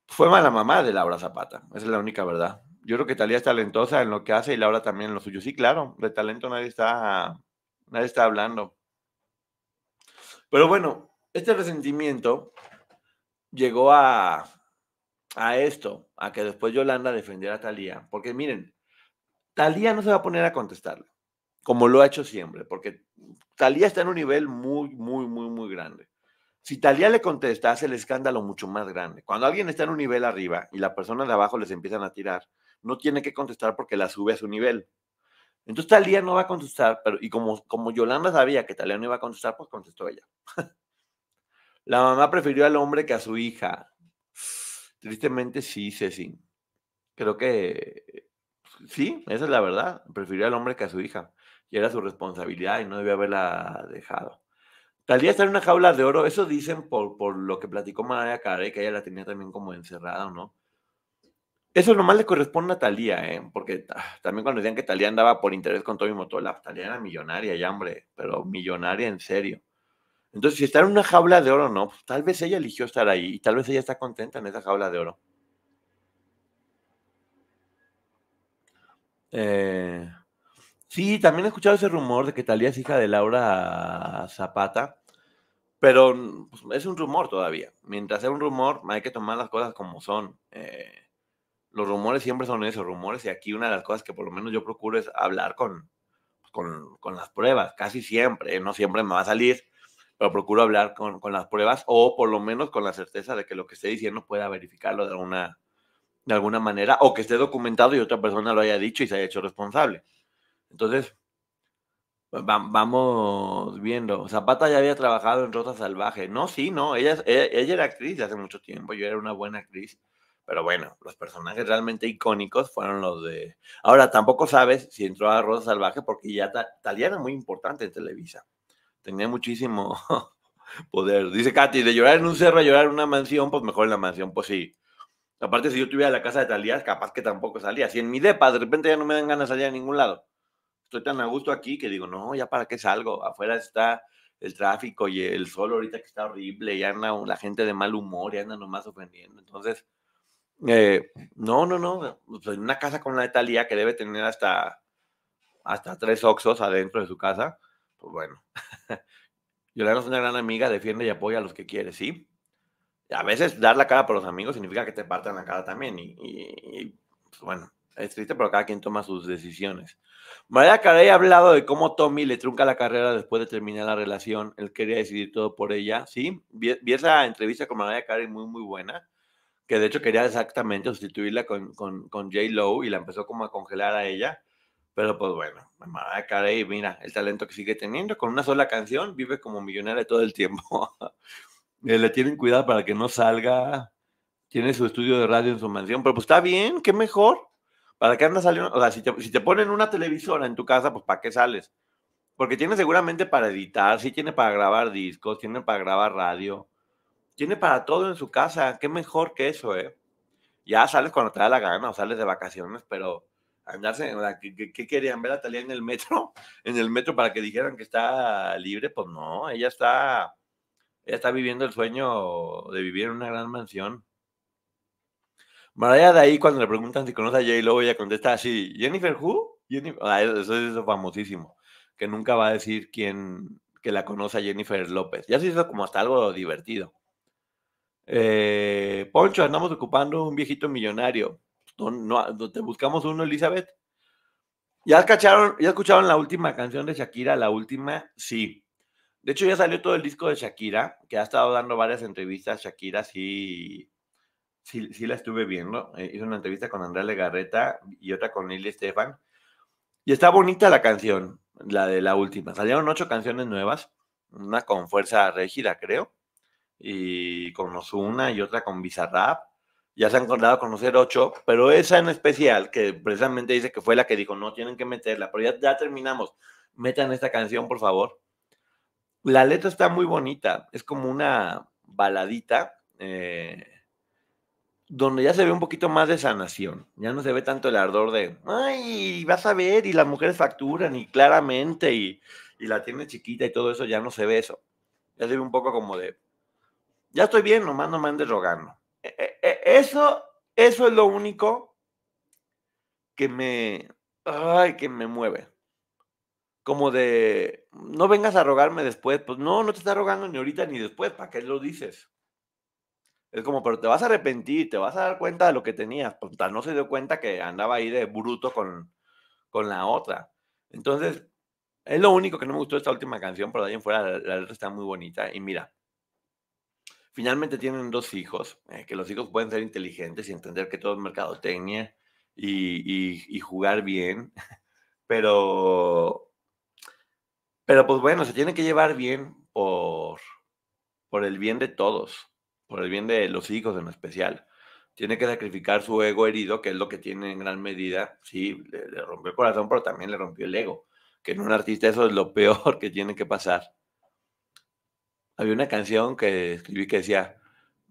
fue mala mamá de Laura Zapata. Esa es la única verdad. Yo creo que Talía es talentosa en lo que hace y Laura también en lo suyo. Sí, claro, de talento nadie está Nadie está hablando. Pero bueno, este resentimiento llegó a, a esto, a que después Yolanda defendiera a Talía. Porque miren, Talía no se va a poner a contestarle, como lo ha hecho siempre, porque Talía está en un nivel muy, muy, muy, muy grande. Si Talía le contesta, hace el escándalo mucho más grande. Cuando alguien está en un nivel arriba y la persona de abajo les empiezan a tirar, no tiene que contestar porque la sube a su nivel. Entonces Talía no va a contestar, pero, y como, como Yolanda sabía que Talía no iba a contestar, pues contestó ella. *laughs* la mamá prefirió al hombre que a su hija. Tristemente sí, Ceci. Creo que sí, esa es la verdad. Prefirió al hombre que a su hija. Y era su responsabilidad y no debía haberla dejado. Talía está en una jaula de oro, eso dicen por, por lo que platicó María Carey, que ella la tenía también como encerrada, ¿no? Eso nomás le corresponde a Talía, ¿eh? porque ah, también cuando decían que Talía andaba por interés con Tommy Motola, pues, Talía era millonaria y hambre, pero millonaria en serio. Entonces, si está en una jaula de oro, no, pues, tal vez ella eligió estar ahí y tal vez ella está contenta en esa jaula de oro. Eh, sí, también he escuchado ese rumor de que Talía es hija de Laura Zapata, pero pues, es un rumor todavía. Mientras sea un rumor, hay que tomar las cosas como son. Eh, los rumores siempre son esos rumores y aquí una de las cosas que por lo menos yo procuro es hablar con, con, las pruebas, casi siempre, no siempre me va a salir, pero procuro hablar con, las pruebas o por lo menos con la certeza de que lo que esté diciendo pueda verificarlo de alguna, de alguna manera o que esté documentado y otra persona lo haya dicho y se haya hecho responsable. Entonces, vamos viendo. Zapata ya había trabajado en Rosa Salvaje. No, sí, no. Ella, e, ella, era actriz hace mucho tiempo. Yo era una buena actriz. Pero bueno, los personajes realmente icónicos fueron los de... Ahora, tampoco sabes si entró a Rosa Salvaje porque ya Talía era muy importante en Televisa. Tenía muchísimo *laughs* poder. Dice Katy, de llorar en un cerro a llorar en una mansión, pues mejor en la mansión, pues sí. Aparte, si yo tuviera la casa de Talía, capaz que tampoco salía. Si en mi depa de repente ya no me dan ganas de salir a ningún lado. Estoy tan a gusto aquí que digo, no, ya para qué salgo. Afuera está el tráfico y el sol ahorita que está horrible, y anda la gente de mal humor y anda nomás ofendiendo. Entonces, eh, no, no, no. Pues, en una casa con la de Talía, que debe tener hasta, hasta tres oxos adentro de su casa, pues bueno. *laughs* Yolanda es una gran amiga, defiende y apoya a los que quiere, ¿sí? A veces dar la cara por los amigos significa que te partan la cara también. Y, pues, bueno, es triste, pero cada quien toma sus decisiones. María Carey ha hablado de cómo Tommy le trunca la carrera después de terminar la relación. Él quería decidir todo por ella, ¿sí? Vi, vi esa entrevista con María Carey muy, muy buena que de hecho quería exactamente sustituirla con, con, con J. Lowe y la empezó como a congelar a ella. Pero pues bueno, mamá Carey, mira el talento que sigue teniendo. Con una sola canción vive como millonaria todo el tiempo. *laughs* Eh, le tienen cuidado para que no salga. Tiene su estudio de radio en su mansión. Pero pues está bien, qué mejor. ¿Para qué andas saliendo? O sea, si te, si te ponen una televisora en tu casa, pues ¿para qué sales? Porque tiene seguramente para editar, si tiene para grabar discos, tiene para grabar radio tiene para todo en su casa. Qué mejor que eso, ¿eh? Ya sales cuando te da la gana o sales de vacaciones, pero andarse, ¿qué, querían ver a Talía en el metro? *laughs* En el metro para que dijeran que está libre, pues no, ella está, ella está viviendo el sueño de vivir en una gran mansión. maría de ahí cuando le preguntan si conoce a J-Lo, ella contesta así, Jennifer Who? Ah, eso es famosísimo, que nunca va a decir quién que la conoce a Jennifer López. Ya se hizo como hasta algo divertido. Eh, Poncho, andamos ocupando un viejito millonario. No, te buscamos uno, Elizabeth. ¿Ya, cacharon, ¿Ya escucharon la última canción de Shakira? La última, sí. De hecho, ya salió todo el disco de Shakira, que ha estado dando varias entrevistas. Shakira sí, sí, la estuve viendo. Eh, hizo una entrevista con Andrea Legarreta y otra con Lili Estefan. Y está bonita la canción, la de la última. Salieron ocho canciones nuevas, una con fuerza rígida, creo y con una y otra con Bizarrap. Ya se han acordado conocer ocho, pero esa en especial, que precisamente dice que fue la que dijo, no tienen que meterla, pero ya, ya terminamos. Metan esta canción, por favor. La letra está muy bonita, es como una baladita, eh, donde ya se ve un poquito más de sanación, ya no se ve tanto el ardor de, ay, vas a ver, y las mujeres facturan, y claramente, y, y la tiene chiquita y todo eso, ya no se ve eso. Ya se ve un poco como de, ya estoy bien, nomás no me andes rogando. E, e, e, eso, eso es lo único que me, ay, que me mueve. Como de, no vengas a rogarme después. Pues no, no te está rogando ni ahorita ni después. ¿Para qué lo dices? Es como, pero te vas a arrepentir, te vas a dar cuenta de lo que tenías. Pues no se dio cuenta que andaba ahí de bruto con, con la otra. Entonces, es lo único que no me gustó esta última canción, pero de ahí en fuera la, la letra está muy bonita. Y mira, Finalmente tienen dos hijos, eh, que los hijos pueden ser inteligentes y entender que todo es mercadotecnia y, y, jugar bien, *laughs* pero, pero pues bueno, se tienen que llevar bien por, por el bien de todos, por el bien de los hijos en especial. Tiene que sacrificar su ego herido, que es lo que tiene en gran medida. Sí, le, le rompió el corazón, pero también le rompió el ego. Que en un artista eso es lo *laughs* peor que tiene que pasar. Había una canción que escribí que decía,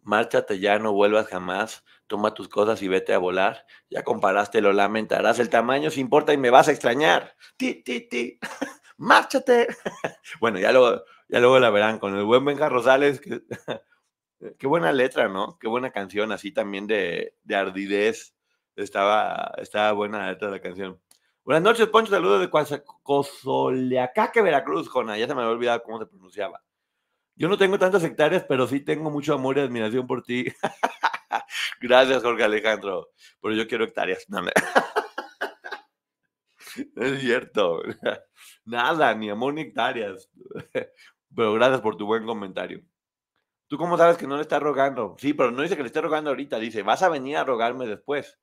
márchate ya, no vuelvas jamás, toma tus cosas y vete a volar, ya comparaste, lo lamentarás, el tamaño se importa y me vas a extrañar. Ti, ti, ti, *laughs* márchate. *laughs* bueno, ya luego, ya luego la verán con el buen Benja Rosales. *laughs* qué buena letra, ¿no? Qué buena canción, así también de, de ardidez. Estaba, estaba buena la letra de la canción. Buenas noches, Poncho. Saludos de que Veracruz, Jona. Ya se me había olvidado cómo se pronunciaba. Yo no tengo tantas hectáreas, pero sí tengo mucho amor y admiración por ti. *laughs* Gracias, Jorge Alejandro. Pero yo quiero hectáreas. No, *laughs* es cierto. *laughs* Nada, ni amor ni hectáreas. Pero gracias por tu buen comentario. ¿Tú cómo sabes que no le está rogando? Sí, pero no dice que le esté rogando ahorita. Dice, vas a venir a rogarme después.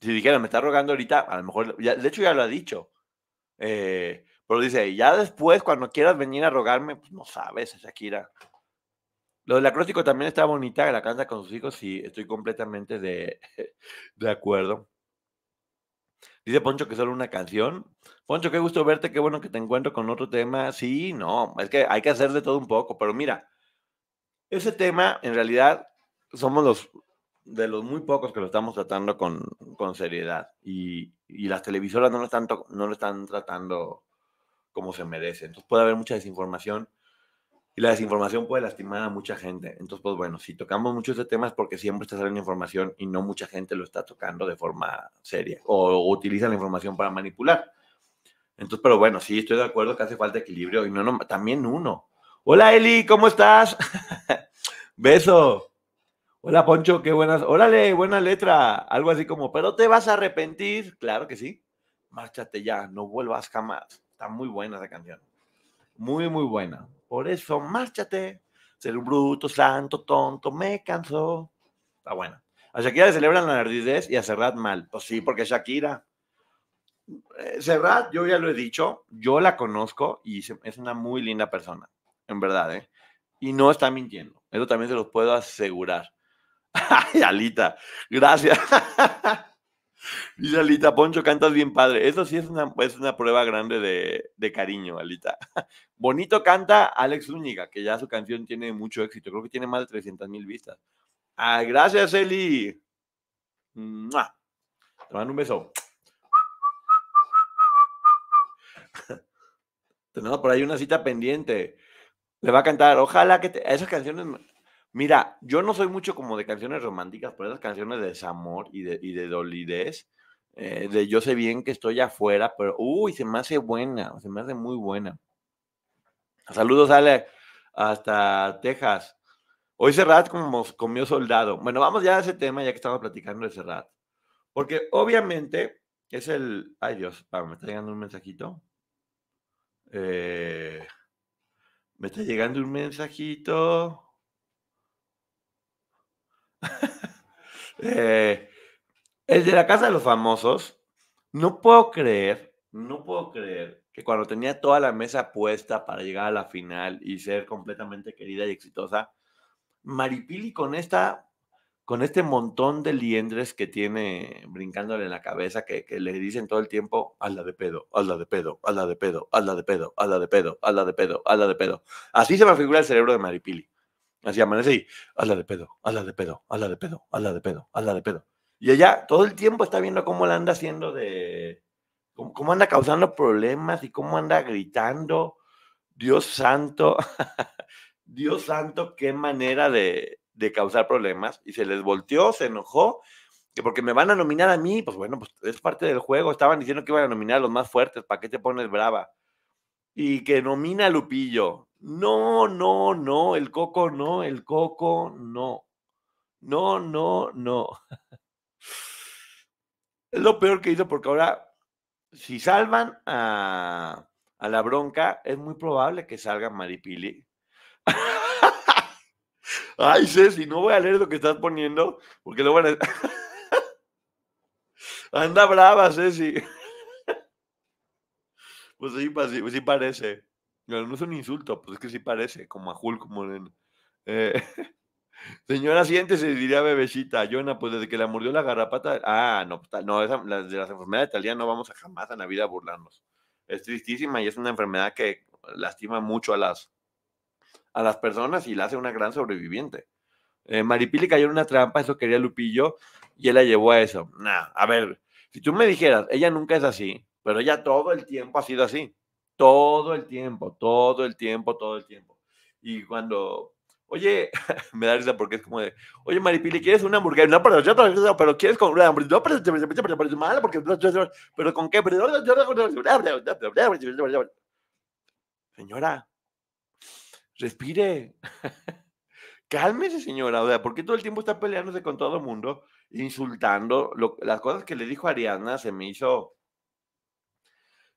Si dijera, me está rogando ahorita, a lo mejor, de hecho ya lo ha dicho. Eh, pero dice, ya después, cuando quieras venir a rogarme, pues no sabes, Shakira. Lo del acróstico también está bonita, la canta con sus hijos y estoy completamente *laughs* de, acuerdo. Dice Poncho que solo una canción. Poncho, qué gusto verte, qué bueno que te encuentro con otro tema. Sí, no, es que hay que hacer de todo un poco, pero mira, ese tema en realidad somos los de los muy pocos que lo estamos tratando con, seriedad y, las televisoras no lo están, no lo están tratando como se merece. Entonces puede haber mucha desinformación y la desinformación puede lastimar a mucha gente. Entonces, pues bueno, si tocamos muchos este tema es porque siempre está saliendo información y no mucha gente lo está tocando de forma seria o, utiliza la información para manipular. Entonces, pero bueno, sí, estoy de acuerdo que hace falta equilibrio y no, no también uno. Hola Eli, ¿cómo estás? *laughs* Beso. Hola Poncho, qué buenas. Órale, buena letra. Algo así como, pero te vas a arrepentir. Claro que sí. Márchate ya, no vuelvas jamás. Está muy buena esa canción. Muy, muy buena. Por eso, márchate. Ser un bruto, santo, tonto, me cansó. Está buena. A Shakira le celebran la nerdidez y a Serrat mal. Pues sí, porque Shakira. Eh, Serrat, yo ya lo he dicho, yo la conozco y es una muy linda persona. En verdad, ¿eh? Y no está mintiendo. Eso también se los puedo asegurar. *laughs* Ay, Alita, gracias. *laughs* Dice Alita, Poncho, cantas bien padre. Eso sí es una, una prueba grande de, cariño, Alita. *laughs* Bonito canta Alex Zúñiga, que ya su canción tiene mucho éxito. Creo que tiene más de 300 mil vistas. Ah, gracias, Eli. Te mando un beso. *laughs* Tenemos por ahí una cita pendiente. Le va a cantar, ojalá que te... Esas canciones Mira, yo no soy mucho como de canciones románticas, pero esas canciones de desamor y de, y de dolidez, eh, de yo sé bien que estoy afuera, pero uy, se me hace buena, se me hace muy buena. Saludos, Ale, hasta Texas. Hoy Serrat como comió soldado. Bueno, vamos ya a ese tema, ya que estamos platicando de Serrat. Porque obviamente es el. Ay, Dios, me está llegando un mensajito. Eh, me está llegando un mensajito. *laughs* Eh, el de la casa de los famosos, no puedo creer, no puedo creer que cuando tenía toda la mesa puesta para llegar a la final y ser completamente querida y exitosa, Maripili con esta con este montón de liendres que tiene brincándole en la cabeza, que, le dicen todo el tiempo, la de pedo, la de pedo, la de pedo, la de pedo, la de pedo, la de pedo, la de pedo. Así se me figura el cerebro de Maripili. Así amanece y habla de pedo, habla de pedo, habla de pedo, habla de pedo, habla de pedo. Y ella todo el tiempo está viendo cómo la anda haciendo de. cómo, anda causando problemas y cómo anda gritando. Dios santo, *laughs* Dios santo, qué manera de, de causar problemas. Y se les volteó, se enojó que porque me van a nominar a mí, pues bueno, pues es parte del juego. Estaban diciendo que iban a nominar a los más fuertes, ¿para qué te pones brava? y que nomina a Lupillo. No, no, no, el coco no, el coco no. No, no, no. *laughs* Es lo peor que hizo porque ahora, si salvan a, la bronca, es muy probable que salga Maripili. *laughs* Ay, Ceci, no voy a leer lo que estás poniendo porque lo van a... *laughs* Anda brava, Ceci. Pues sí, pues parece. No, es un insulto, pues es que sí parece, como a Hulk señora Eh, *laughs* señora, siéntese, diría bebecita. Yona, pues desde que la mordió la garrapata. Ah, no, pues, no de las enfermedades de Talía no vamos a jamás en la vida a burlarnos. Es tristísima y es una enfermedad que lastima mucho a las, a las personas y la hace una gran sobreviviente. Eh, Maripili cayó en una trampa, eso quería Lupillo, y él la llevó a eso. Nah, a ver, si tú me dijeras, ella nunca es así, pero ya todo el tiempo ha sido así. Todo el tiempo, todo el tiempo, todo el tiempo. Y cuando, oye, me da risa porque es como de, oye, Maripili, ¿quieres una hamburguesa? No, pero yo pero, pero ¿quieres con una hamburguesa? No, pero, pero, porque, pero ¿con qué? Señora, respire. Cálmese, señora. O sea, ¿por qué todo el tiempo está peleándose con todo el mundo, insultando? las cosas que le dijo Ariana se me hizo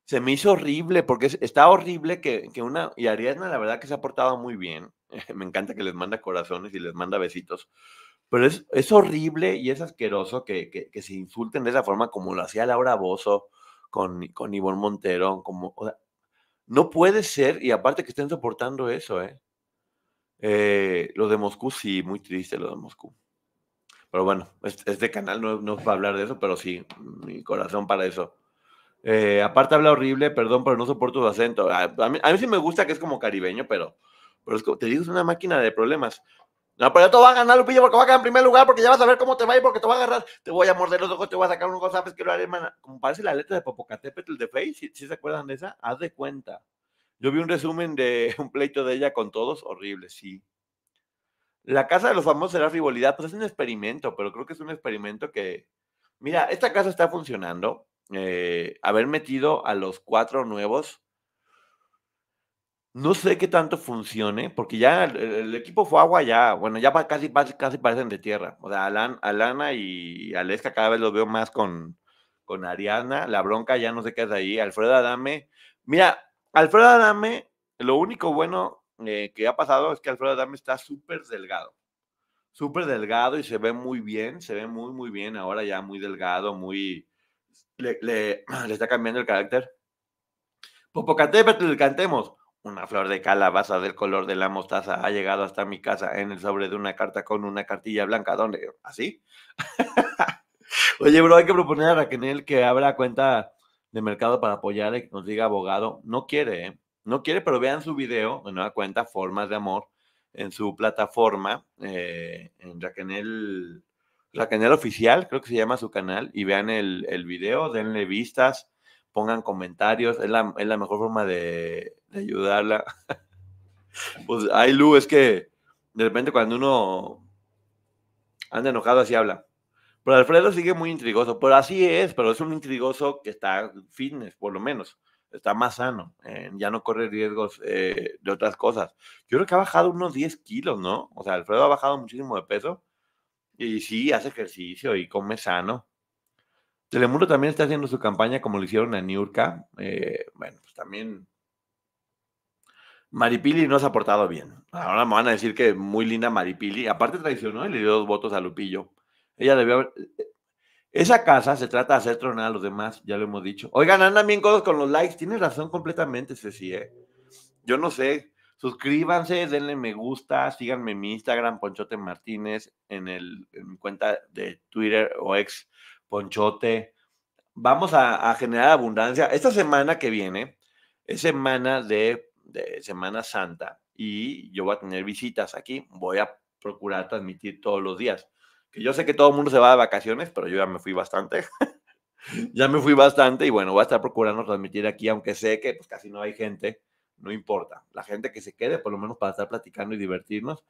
se me hizo horrible, porque está horrible que, una, y Ariadna la verdad que se ha portado muy bien, *laughs* me encanta que les manda corazones y les manda besitos, pero es, horrible y es asqueroso que, se insulten de esa forma como lo hacía Laura Bozo con, con Ivonne Montero, como, no puede ser, y aparte que estén soportando eso, ¿eh? ¿eh? lo de Moscú sí, muy triste lo de Moscú. Pero bueno, este, canal no, no va a hablar de eso, pero sí, mi corazón para eso. Eh, aparte habla horrible, perdón, pero no soporto su acento. Ah, a, mí, sí me gusta que es como caribeño, pero, pero es como, te digo, es una máquina de problemas. No, pero ya te van a ganar, Lupillo, porque va a ganar en primer lugar, porque ya vas a ver cómo te va a porque te va a agarrar, te voy a morder los ojos, te voy a sacar un ojo, sabes que lo haré, Como parece la letra de Popocatépetl de Face, si, se acuerdan de esa, haz de cuenta. Yo vi un resumen de *laughs* un pleito de ella con todos, horrible, sí. La casa de los famosos será frivolidad, pues es un experimento, pero creo que es un experimento que, mira, esta casa está funcionando, eh, haber metido a los cuatro nuevos, no sé qué tanto funcione, porque ya el, equipo fue agua ya, bueno, ya casi, casi parecen de tierra. O sea, Alan, Alana y Aleska cada vez los veo más con, con Ariana, la bronca ya no sé qué es ahí, Alfredo Adame. Mira, Alfredo Adame, lo único bueno eh, que ha pasado es que Alfredo Adame está súper delgado súper delgado y se ve muy bien, se ve muy, muy bien ahora ya, muy delgado, muy, le, *clears throat* le, está cambiando el carácter. le cantemos. Una flor de calabaza del color de la mostaza ha llegado hasta mi casa en el sobre de una carta con una cartilla blanca. ¿Dónde? ¿Así? *laughs* Oye, bro, hay que proponer a Raquel que abra cuenta de mercado para apoyar y que nos diga abogado. No quiere, ¿eh? no quiere, pero vean su video en una cuenta, Formas de Amor, en su plataforma, eh, en Raquel la canal oficial, creo que se llama su canal, y vean el, el video, denle vistas, pongan comentarios, es la, mejor forma de, ayudarla. *laughs* pues, ay, Lu, es que de repente cuando uno anda enojado así habla. Pero Alfredo sigue muy intrigoso, pero así es, pero es un intrigoso que está fitness, por lo menos, está más sano, eh, ya no corre riesgos eh, de otras cosas. Yo creo que ha bajado unos 10 kilos, ¿no? O sea, Alfredo ha bajado muchísimo de peso y sí, hace ejercicio y come sano. Telemundo también está haciendo su campaña como lo hicieron a Niurka. Eh, bueno, pues también Maripili no se ha portado bien. Ahora me van a decir que muy linda Maripili. Aparte traicionó y le dio dos votos a Lupillo. Ella debió haber... Eh, esa casa se trata de hacer tronar a los demás, ya lo hemos dicho. Oigan, andan bien codos con los likes. Tienes razón completamente, Ceci, ¿eh? Yo no sé. Suscríbanse, denle me gusta, síganme en mi Instagram, Ponchote Martínez, en, el, mi cuenta de Twitter o ex Ponchote. Vamos a, generar abundancia. Esta semana que viene es semana de, de Semana Santa y yo voy a tener visitas aquí. Voy a procurar transmitir todos los días. Que yo sé que todo el mundo se va de vacaciones, pero yo ya me fui bastante. *laughs* ya me fui bastante y bueno, voy a estar procurando transmitir aquí, aunque sé que pues casi no hay gente no importa. La gente que se quede, por lo menos para estar platicando y divertirnos.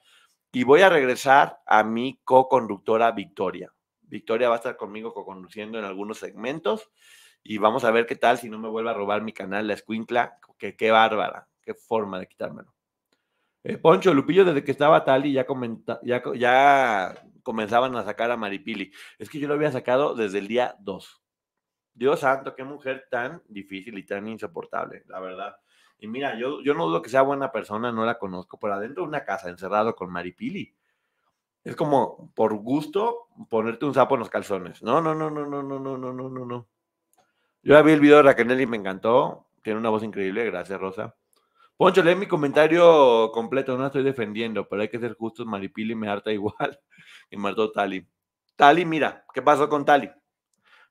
Y voy a regresar a mi co-conductora Victoria. Victoria va a estar conmigo co-conduciendo en algunos segmentos y vamos a ver qué tal si no me vuelve a robar mi canal La Escuincla, que qué bárbara, qué forma de quitármelo. Eh, Poncho, Lupillo, desde que estaba tal ya, ya, ya comenzaban a sacar a Maripili. Es que yo lo había sacado desde el día 2. Dios santo, qué mujer tan difícil y tan insoportable, la verdad. Y mira, yo, no dudo que sea buena persona, no la conozco, pero adentro de una casa encerrado con Maripili. Es como por gusto ponerte un sapo en los calzones. No, no, no, no, no, no, no, no, no, no, no. Yo ya vi el video de Raquel y me encantó. Tiene una voz increíble, gracias Rosa. Poncho, lee mi comentario completo, no la estoy defendiendo, pero hay que ser justos, Maripili me harta igual. Y mató Tali. Tali, mira, ¿qué pasó con Tali?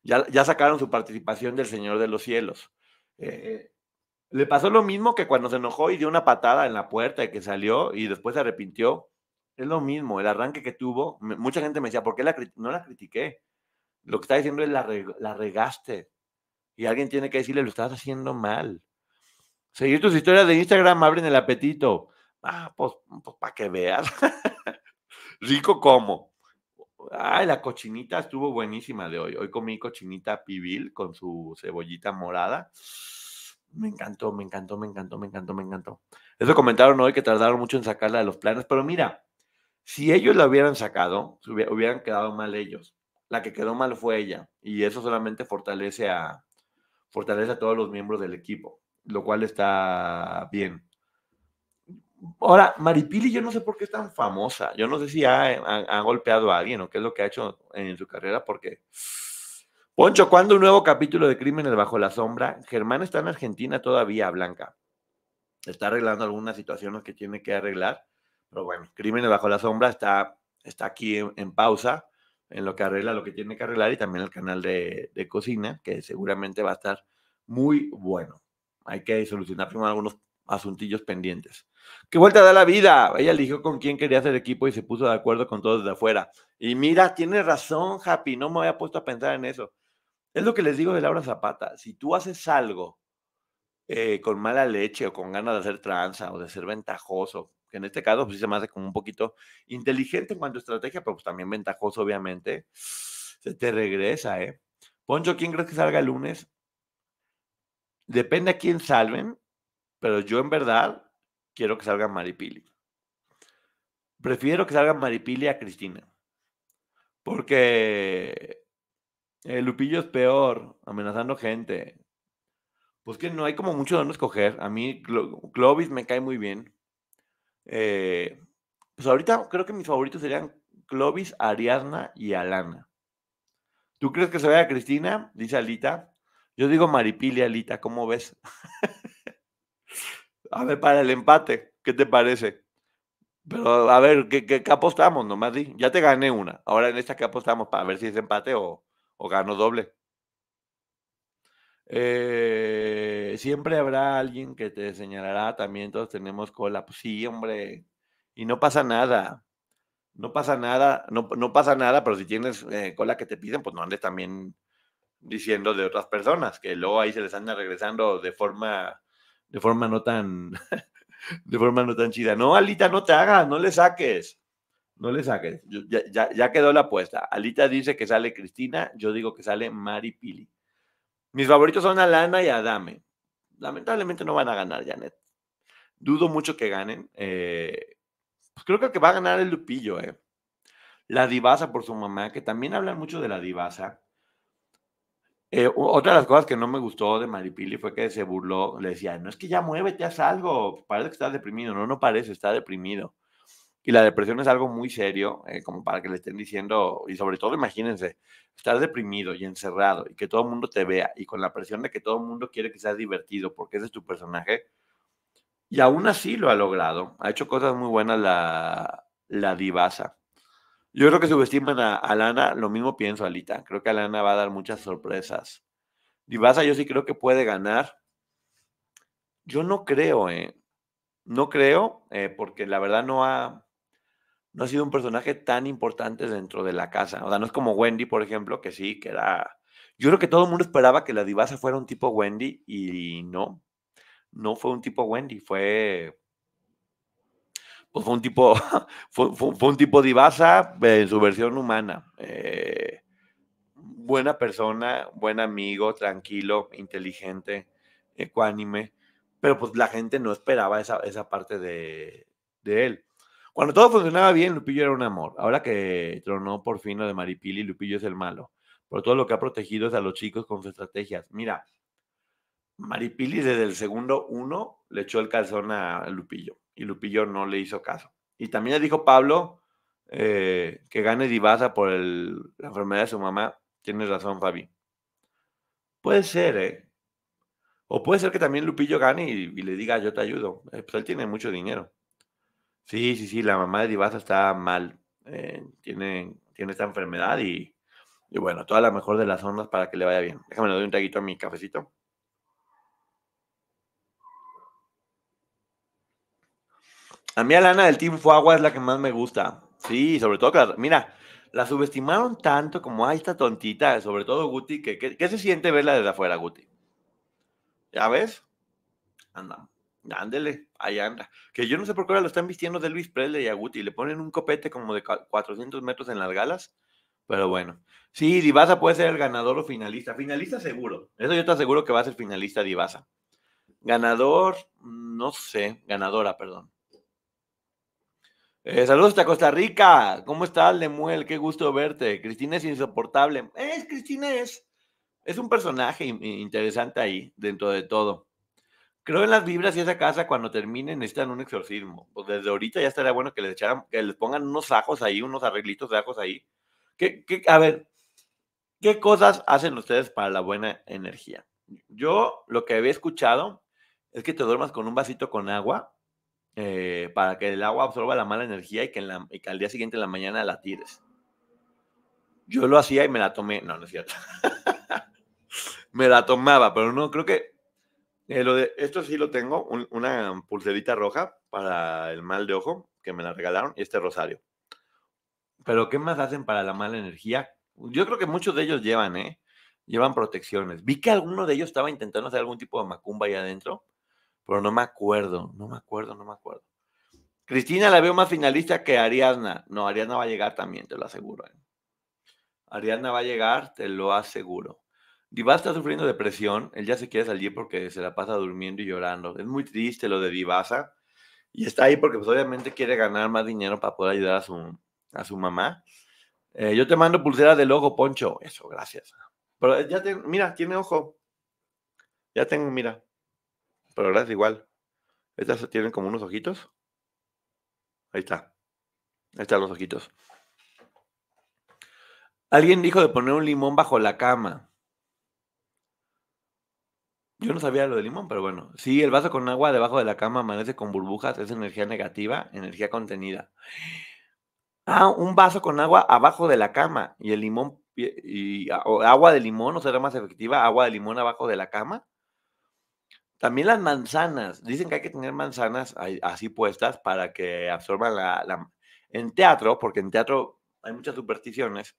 Ya, ya, sacaron su participación del Señor de los Cielos. Eh, le pasó lo mismo que cuando se enojó y dio una patada en la puerta y que salió y después se arrepintió. Es lo mismo, el arranque que tuvo. mucha gente me decía, ¿por qué la no la critiqué? Lo que está diciendo es la, regaste. Y alguien tiene que decirle, lo estás haciendo mal. Seguir tus historias de Instagram abren el apetito. Ah, pues, pues para que veas. *laughs* Rico como. Ay, la cochinita estuvo buenísima de hoy. Hoy comí cochinita pibil con su cebollita morada. Me encantó, me encantó, me encantó, me encantó, me encantó. Eso comentaron hoy que tardaron mucho en sacarla de los planes, pero mira, si ellos la hubieran sacado, hubieran quedado mal ellos. La que quedó mal fue ella, y eso solamente fortalece a, fortalece a todos los miembros del equipo, lo cual está bien. Ahora, Maripili, yo no sé por qué es tan famosa. Yo no sé si ha, ha golpeado a alguien o qué es lo que ha hecho en su carrera, porque Poncho, cuando un nuevo capítulo de Crímenes bajo la sombra? Germán está en Argentina todavía, Blanca. Está arreglando algunas situaciones que tiene que arreglar, pero bueno, Crímenes bajo la sombra está, está aquí en, pausa, en lo que arregla lo que tiene que arreglar y también el canal de, cocina, que seguramente va a estar muy bueno. Hay que solucionar primero algunos asuntillos pendientes. ¿Qué vuelta da la vida? Ella eligió con quién quería hacer equipo y se puso de acuerdo con todos de afuera. Y mira, tiene razón, Happy, no me había puesto a pensar en eso. Es lo que les digo de Laura Zapata. Si tú haces algo eh, con mala leche o con ganas de hacer tranza o de ser ventajoso, que en este caso pues, se me hace como un poquito inteligente en cuanto a estrategia, pero pues también ventajoso, obviamente, se te regresa, ¿eh? Poncho, ¿quién crees que salga el lunes? Depende a quién salven, pero yo en verdad quiero que salga Maripili. Prefiero que salga Maripili a Cristina. Porque eh, Lupillo es peor, amenazando gente. Pues que no hay como mucho donde escoger. A mí Clovis me cae muy bien. Eh, pues ahorita creo que mis favoritos serían Clovis, Ariadna y Alana. ¿Tú crees que se vea Cristina? Dice Alita. Yo digo Maripili, Alita, ¿cómo ves? *laughs* a ver, para el empate, ¿qué te parece? Pero a ver, ¿qué, apostamos? Nomás Ya te gané una. Ahora en esta, ¿qué apostamos? Para ver si es empate o, o gano doble. Eh, siempre habrá alguien que te señalará, también todos tenemos cola, pues sí, hombre, y no pasa nada, no pasa nada, no, no pasa nada, pero si tienes eh, cola que te piden, pues no andes también diciendo de otras personas, que luego ahí se les anda regresando de forma, de forma no tan, *laughs* de forma no tan chida. No, Alita, no te hagas, no le saques. No le saques. ya, quedó la apuesta. Alita dice que sale Cristina, yo digo que sale Mari Pili. Mis favoritos son Alana y Adame. Lamentablemente no van a ganar, Janet. Dudo mucho que ganen. Eh, pues creo que que va a ganar el Lupillo, eh. La Divasa por su mamá, que también hablan mucho de la Divasa. Eh, otra de las cosas que no me gustó de Maripili fue que se burló, le decía, no es que ya muévete, haz algo, parece que estás deprimido, no, no parece, está deprimido. Y la depresión es algo muy serio, eh, como para que le estén diciendo, y sobre todo imagínense, estar deprimido y encerrado y que todo el mundo te vea y con la presión de que todo el mundo quiere que seas divertido porque ese es tu personaje. Y aún así lo ha logrado. Ha hecho cosas muy buenas la, la divasa. Yo creo que subestiman a Alana, lo mismo pienso, Alita. Creo que Alana va a dar muchas sorpresas. Divasa yo sí creo que puede ganar. Yo no creo, ¿eh? No creo, eh, porque la verdad no ha, no ha sido un personaje tan importante dentro de la casa. O sea, no es como Wendy, por ejemplo, que sí, que era... Yo creo que todo el mundo esperaba que la divasa fuera un tipo Wendy y no, no fue un tipo Wendy, fue... Pues fue un tipo, *laughs* fue, un tipo divasa en su versión humana. Eh, buena persona, buen amigo, tranquilo, inteligente, ecuánime, pero pues la gente no esperaba esa, parte de, de él. Cuando todo funcionaba bien, Lupillo era un amor. Ahora que tronó por fin lo de Maripili, Lupillo es el malo. Por todo lo que ha protegido es a los chicos con sus estrategias. Mira, Maripili desde el segundo uno le echó el calzón a Lupillo y Lupillo no le hizo caso. Y también le dijo Pablo eh, que gane Divaza por la enfermedad de su mamá. Tienes razón, Fabi. Puede ser, ¿eh? O puede ser que también Lupillo gane y, le diga yo te ayudo. Eh, pues él tiene mucho dinero. Sí, sí, sí, la mamá de Divaza está mal. Eh, tiene, esta enfermedad y, bueno, toda la mejor de las ondas para que le vaya bien. Déjame le doy un traguito a mi cafecito. A mí Alana del Team Fuagua es la que más me gusta. Sí, sobre todo mira, la subestimaron tanto como a esta tontita, sobre todo Guti, que, se siente verla desde afuera, Guti. ¿Ya ves? Andamos. Ándele, ahí anda. Que yo no sé por qué ahora lo están vistiendo de Luis Presley y Aguti. Le ponen un copete como de 400 metros en las galas. Pero bueno. Sí, Divaza puede ser ganador o finalista. Finalista seguro. Eso yo te aseguro que va a ser finalista Divaza. Ganador, no sé. Ganadora, perdón. Eh, saludos hasta Costa Rica. ¿Cómo estás, Lemuel? Qué gusto verte. Cristina es insoportable. Es, Cristina es. Es un personaje interesante ahí, dentro de todo. Creo en las vibras y esa casa cuando terminen necesitan un exorcismo. Pues desde ahorita ya estaría bueno que les echaran, que les pongan unos ajos ahí, unos arreglitos de ajos ahí. ¿Qué, a ver, ¿qué cosas hacen ustedes para la buena energía? Yo lo que había escuchado es que te duermas con un vasito con agua eh, para que el agua absorba la mala energía y que, la, y que al día siguiente en la mañana la tires. Yo lo hacía y me la tomé. No, no es cierto. *laughs* me la tomaba, pero no, creo que eh, esto sí lo tengo, una pulserita roja para el mal de ojo que me la regalaron y este rosario. Pero ¿qué más hacen para la mala energía? Yo creo que muchos de ellos llevan, ¿eh? Llevan protecciones. Vi que alguno de ellos estaba intentando hacer algún tipo de macumba ahí adentro, pero no me acuerdo, no me acuerdo, no me acuerdo. Cristina la veo más finalista que Ariadna. No, Ariadna va a llegar también, te lo aseguro. ¿eh? Ariadna va a llegar, te lo aseguro. Diva está sufriendo depresión, él ya se quiere salir porque se la pasa durmiendo y llorando. Es muy triste lo de Divasa y está ahí porque pues, obviamente quiere ganar más dinero para poder ayudar a su, mamá. Eh, yo te mando pulsera de logo, Poncho. Eso, gracias. Pero eh, ya tengo, mira, tiene ojo. Ya tengo, mira. Pero ahora es igual. Estas tienen como unos ojitos. Ahí está. Ahí están los ojitos. Alguien dijo de poner un limón bajo la cama. Yo no sabía lo de limón, pero bueno. Sí, el vaso con agua debajo de la cama amanece con burbujas, es energía negativa, energía contenida. Ah, un vaso con agua abajo de la cama y el limón, y, agua de limón, ¿no será más efectiva agua de limón abajo de la cama? También las manzanas, dicen que hay que tener manzanas así puestas para que absorban la... En teatro, porque en teatro hay muchas supersticiones,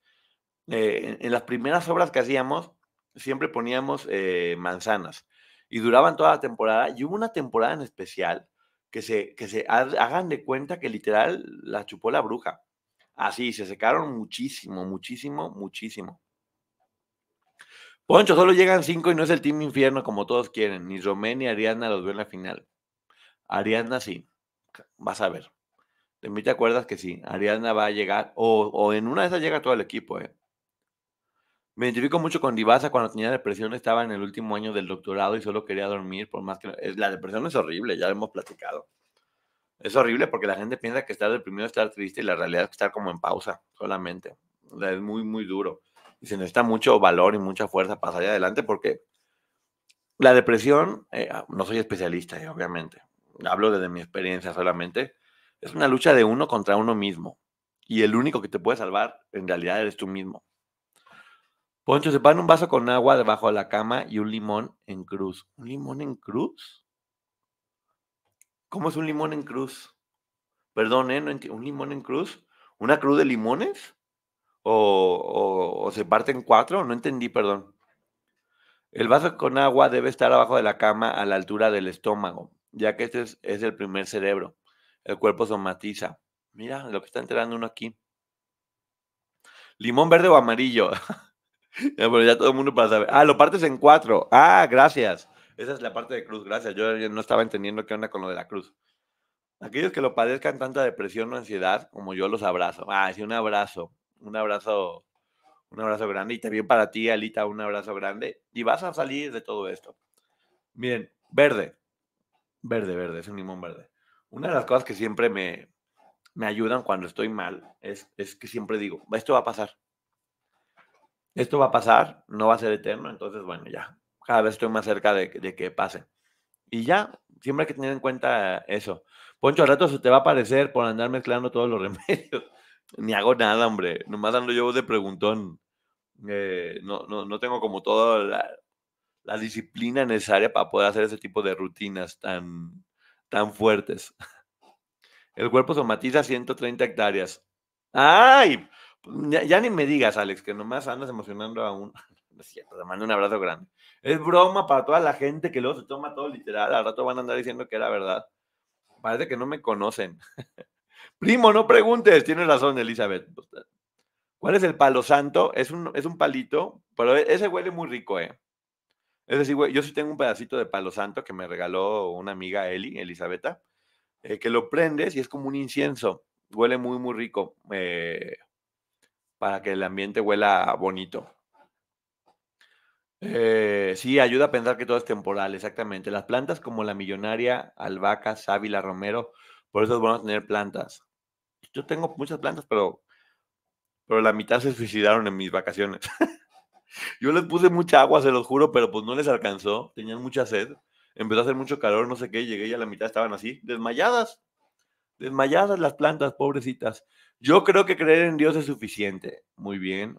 eh, en las primeras obras que hacíamos, siempre poníamos eh, manzanas y duraban toda la temporada. Y hubo una temporada en especial que se, que se hagan de cuenta que literal la chupó la bruja. Así, se secaron muchísimo, muchísimo, muchísimo. Poncho, solo llegan cinco y no es el Team Infierno como todos quieren. Ni Romé ni Ariadna los ve en la final. Ariadna sí, vas a ver. De mí te acuerdas que sí, Ariadna va a llegar, o, o en una de esas llega todo el equipo, ¿eh? Me identifico mucho con Divasa cuando tenía depresión, estaba en el último año del doctorado y solo quería dormir, por más que... La depresión es horrible, ya lo hemos platicado. Es horrible porque la gente piensa que estar deprimido es estar triste y la realidad es estar como en pausa solamente. es muy, muy duro. Y se necesita mucho valor y mucha fuerza para salir adelante porque la depresión, eh, ah, no soy especialista, eh, obviamente, hablo desde mi experiencia solamente, es una lucha de uno contra uno mismo. Y el único que te puede salvar en realidad eres tú mismo. Poncho, pone un vaso con agua debajo de la cama y un limón en cruz. ¿Un limón en cruz? ¿Cómo es un limón en cruz? Perdón, ¿eh? ¿Un limón en cruz? ¿Una cruz de limones? ¿O, se parte en cuatro? No entendí, perdón. El vaso con agua debe estar abajo de la cama a la altura del estómago, ya que este es, el primer cerebro. El cuerpo somatiza. Mira lo que está enterando uno aquí. Limón verde o amarillo. *laughs* Ya, ya todo el mundo para saber. Ah, lo partes en cuatro. Ah, gracias. Esa es la parte de cruz, gracias. Yo, no estaba entendiendo qué onda con lo de la cruz. Aquellos que lo padezcan tanta depresión o ansiedad, como yo los abrazo. Ah, sí, un abrazo. Un abrazo. Un abrazo grande. Y también para ti, Alita, un abrazo grande. Y vas a salir de todo esto. bien verde. Verde, verde, es un limón verde. Una de las cosas que siempre me, ayudan cuando estoy mal es, es que siempre digo, esto va a pasar esto va a pasar, no va a ser eterno, entonces bueno, ya, cada vez estoy más cerca de, que pase. Y ya, siempre hay que tener en cuenta eso. Poncho, al rato se te va a aparecer por andar mezclando todos los *laughs* remedios. Ni hago nada, hombre, nomás ando yo de preguntón. Eh, no, tengo como toda la, disciplina necesaria para poder hacer ese tipo de rutinas tan, tan fuertes. *laughs* El cuerpo somatiza 130 hectáreas. ¡Ay! Ya, ni me digas, Alex, que nomás andas emocionando a un. *laughs* No es cierto, te mando un abrazo grande. Es broma para toda la gente que luego se toma todo literal. Al rato van a andar diciendo que era verdad. Parece que no me conocen. *laughs* Primo, no preguntes. Tienes razón, Elizabeth. ¿Cuál es el palo santo? Es un, es un palito, pero e, ese huele muy rico, ¿eh? Es decir, yo sí tengo un pedacito de palo santo que me regaló una amiga Eli, Elizabeth, eh, que lo prendes y es como un incienso. Huele muy, muy rico. Eh, para que el ambiente huela bonito. Eh, sí, ayuda a pensar que todo es temporal, exactamente. Las plantas como la millonaria, albahaca, sábila, romero, por eso es bueno tener plantas. Yo tengo muchas plantas, pero, pero la mitad se suicidaron en mis vacaciones. *laughs* Yo les puse mucha agua, se los juro, pero pues no les alcanzó, tenían mucha sed, empezó a hacer mucho calor, no sé qué, llegué y a la mitad estaban así, desmayadas, desmayadas las plantas, pobrecitas. Yo creo que creer en Dios es suficiente. Muy bien.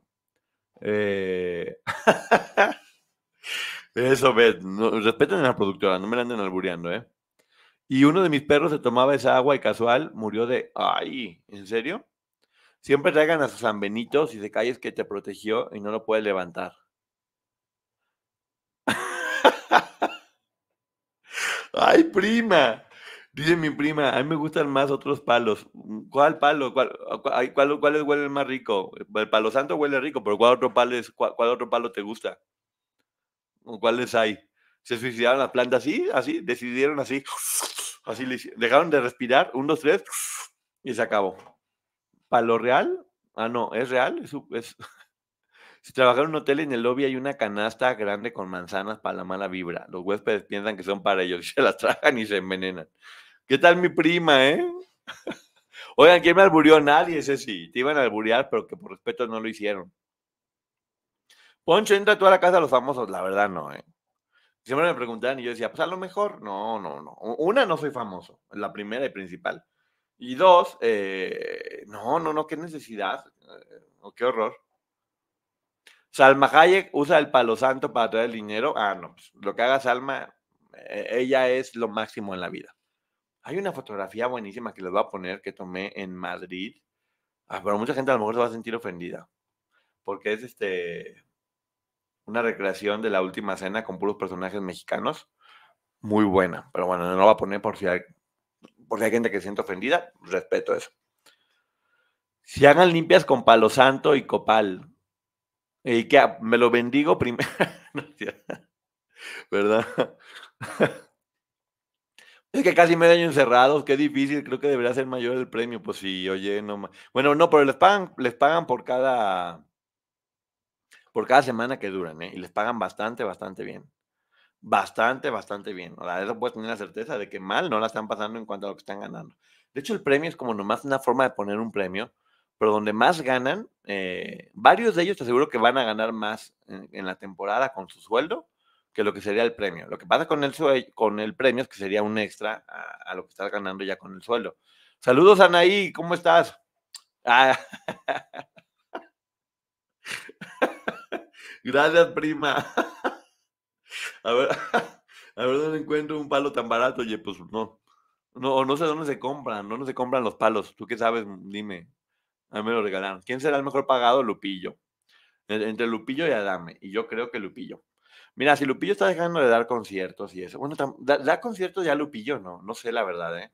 Eh, *laughs* eso, ves. respeten a la productora, no me la anden albureando, ¿eh? Y uno de mis perros se tomaba esa agua y casual murió de. ¡Ay! ¿En serio? Siempre traigan a su San Benito si se calles que te protegió y no lo puedes levantar. *laughs* ¡Ay, prima! Dice mi prima, a mí me gustan más otros palos. ¿Cuál palo? ¿Cuál, cuál, cuál, huele más rico? El palo santo huele rico, pero ¿cuál otro palo, otro te gusta? ¿Cuáles hay? Se suicidaron las plantas así, así, decidieron así, así dejaron de respirar, un, dos, tres, y se acabó. ¿Palo real? Ah, no, es real, *laughs* Si trabajan en un hotel en el lobby hay una canasta grande con manzanas para la mala vibra. Los huéspedes piensan que son para ellos, y se las tragan y se envenenan. ¿Qué tal mi prima, eh? Oigan, ¿quién me alburió? Nadie, ese sí. Te iban a alburear, pero que por respeto no lo hicieron. Poncho, entra tú a la casa de los famosos. La verdad, no, eh. Siempre me preguntaban y yo decía, pues a lo mejor. No, no, no. Una, no soy famoso. La primera y principal. Y dos, eh, no, no, no, qué necesidad. Eh, o oh, qué horror. Salma Hayek usa el palo santo para traer el dinero. Ah, no, pues, lo que haga Salma, eh, ella es lo máximo en la vida. Hay una fotografía buenísima que les voy a poner que tomé en Madrid. Ah, pero mucha gente a lo mejor se va a sentir ofendida. Porque es este una recreación de la última cena con puros personajes mexicanos. Muy buena. Pero bueno, no la voy a poner por si hay, por si hay gente que se siente ofendida. Respeto eso. Si hagan limpias con palo santo y copal. Y que me lo bendigo primero. *laughs* ¿Verdad? *laughs* Es que casi medio año encerrados, qué difícil, creo que debería ser mayor el premio, pues sí, oye, no más. Bueno, no, pero les pagan, les pagan por cada por cada semana que duran, ¿eh? Y les pagan bastante, bastante bien. Bastante, bastante bien. O sea, eso puedes tener la certeza de que mal no la están pasando en cuanto a lo que están ganando. De hecho, el premio es como nomás una forma de poner un premio, pero donde más ganan, eh, varios de ellos te aseguro que van a ganar más en la temporada con su sueldo que lo que sería el premio. Lo que pasa con el, con el premio es que sería un extra a, lo que estás ganando ya con el sueldo. Saludos, Anaí, ¿cómo estás? Ah. *laughs* Gracias, prima. *laughs* A ver, *laughs* a ver dónde encuentro un palo tan barato, oye, pues no. No, no sé dónde se compran, dónde se compran los palos. Tú qué sabes, dime. A mí me lo regalaron. ¿Quién será el mejor pagado? Lupillo. E, entre Lupillo y Adame. Y yo creo que Lupillo. Mira, si Lupillo está dejando de dar conciertos y eso. Bueno, da, conciertos ya Lupillo, no, no sé la verdad, ¿eh?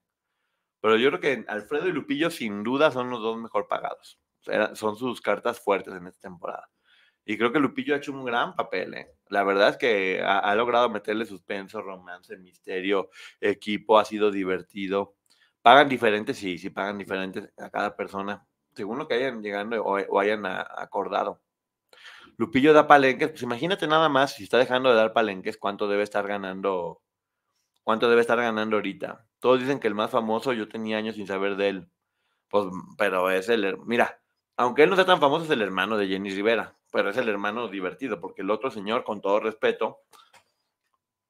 Pero yo creo que Alfredo y Lupillo sin duda son los dos mejor pagados. son sus cartas fuertes en esta temporada. Y creo que Lupillo ha hecho un gran papel, ¿eh? La verdad es que ha, logrado meterle suspenso, romance, misterio, equipo, ha sido divertido. Pagan diferentes, sí, sí pagan diferentes a cada persona, según lo que hayan llegando o, hayan acordado. Lupillo da palenques, pues imagínate nada más, si está dejando de dar palenques, cuánto debe estar ganando, cuánto debe estar ganando ahorita. Todos dicen que el más famoso, yo tenía años sin saber de él. Pues, pero es el, mira, aunque él no sea tan famoso, es el hermano de Jenny Rivera, pero es el hermano divertido, porque el otro señor, con todo respeto,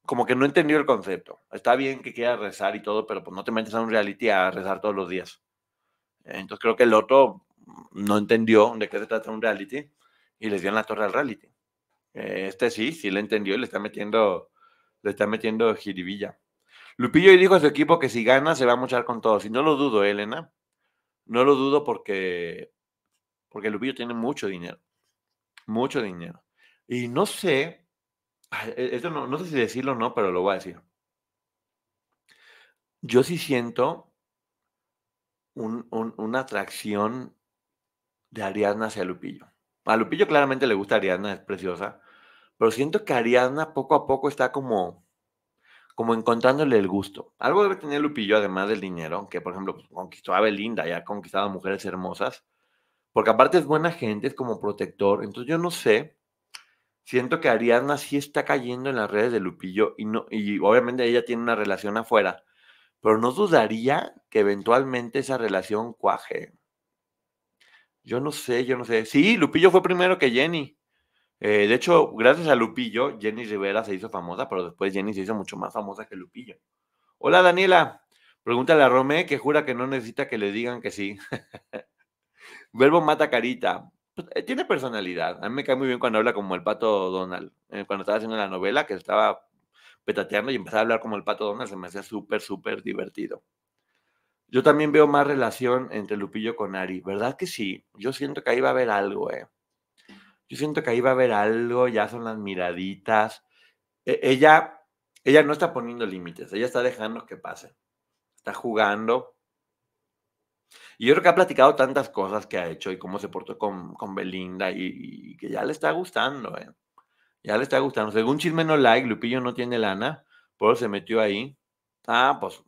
como que no entendió el concepto. Está bien que quiera rezar y todo, pero pues no te metes a un reality a rezar todos los días. Entonces creo que el otro mm, no entendió de qué se trata un reality y les dio la torre al reality. Eh, este sí, sí lo entendió y le está metiendo, le está metiendo jiribilla. Lupillo y dijo a su equipo que si gana se va a mochar con todos. Y no lo dudo, ¿eh, Elena. No lo dudo porque, porque Lupillo tiene mucho dinero. Mucho dinero. Y no sé, e, esto no, sé si decirlo o no, pero lo voy a decir. Yo sí siento una atracción de Ariadna hacia Lupillo. A Lupillo claramente le gusta Ariadna, es preciosa. Pero siento que Ariadna poco a poco está como, como encontrándole el gusto. Algo debe tener Lupillo, además del dinero, que por ejemplo pues, conquistó a Belinda, ya ha conquistado a mujeres hermosas. Porque aparte es buena gente, es como protector. Entonces yo no sé. Siento que Ariadna sí está cayendo en las redes de Lupillo y, no, y obviamente ella tiene una relación afuera, pero no dudaría que eventualmente esa relación cuaje. Yo no sé, yo no sé. Sí, Lupillo fue primero que Jenny. Eh, de hecho, gracias a Lupillo, Jenny Rivera se hizo famosa, pero después Jenny se hizo mucho más famosa que Lupillo. Hola Daniela, pregúntale a Romé que jura que no necesita que le digan que sí. *laughs* Verbo mata carita. Pues, eh, tiene personalidad. A mí me cae muy bien cuando habla como el pato Donald. Eh, cuando estaba haciendo la novela, que estaba petateando y empezaba a hablar como el pato Donald, se me hacía súper, súper divertido. Yo también veo más relación entre Lupillo con Ari, ¿verdad que sí? Yo siento que ahí va a haber algo, ¿eh? Yo siento que ahí va a haber algo, ya son las miraditas. E, ella, ella no está poniendo límites, ella está dejando que pase. Está jugando. Y yo creo que ha platicado tantas cosas que ha hecho y cómo se portó con, Belinda y, que ya le está gustando, ¿eh? Ya le está gustando. Según Chisme No Like, Lupillo no tiene lana, pero se metió ahí. Ah, pues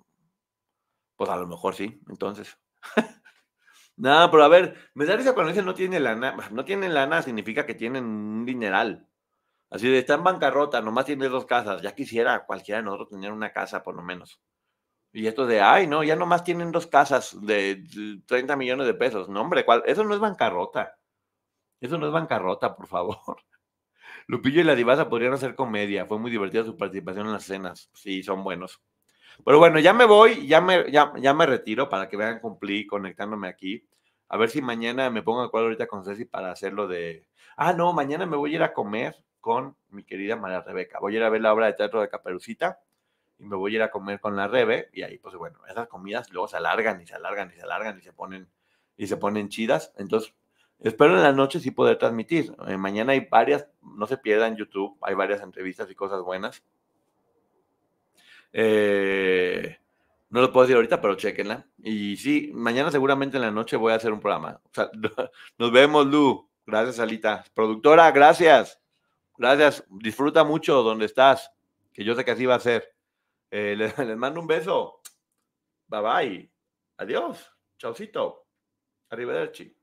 pues a lo mejor sí, entonces. *laughs* no, pero a ver, me da risa cuando dicen no tiene lana. No tienen lana significa que tienen un dineral. Así de, están en bancarrota, nomás tiene dos casas. Ya quisiera cualquiera de nosotros tener una casa, por lo menos. Y esto de, ay, no, ya nomás tienen dos casas de 30 millones de pesos. No, hombre, eso no es bancarrota. Eso no es bancarrota, por favor. *laughs* Lupillo y la divasa podrían hacer comedia. Fue muy divertida su participación en las cenas. Sí, son buenos. Pero bueno, ya me voy, ya me, ya, me retiro para que vean cumplir conectándome aquí. A ver si mañana me pongo de acuerdo ahorita con Ceci para hacerlo de. Ah, no, mañana me voy a ir a comer con mi querida María Rebeca. Voy a ir a ver la obra de teatro de Caperucita y me voy a ir a comer con la Rebe. Y ahí, pues bueno, esas comidas luego se alargan y se alargan y se alargan y se ponen, y se ponen chidas. Entonces, espero en la noche sí poder transmitir. Eh, mañana hay varias, no se pierdan YouTube, hay varias entrevistas y cosas buenas. Eh, no lo puedo decir ahorita, pero chequenla. Y sí, mañana seguramente en la noche voy a hacer un programa. *laughs* nos vemos, Lu. Gracias, Alita. Productora, gracias. Gracias. Disfruta mucho donde estás, que yo sé que así va a ser. Eh, *laughs* les, mando un beso. Bye bye. Adiós. Chaucito. Arrivederci.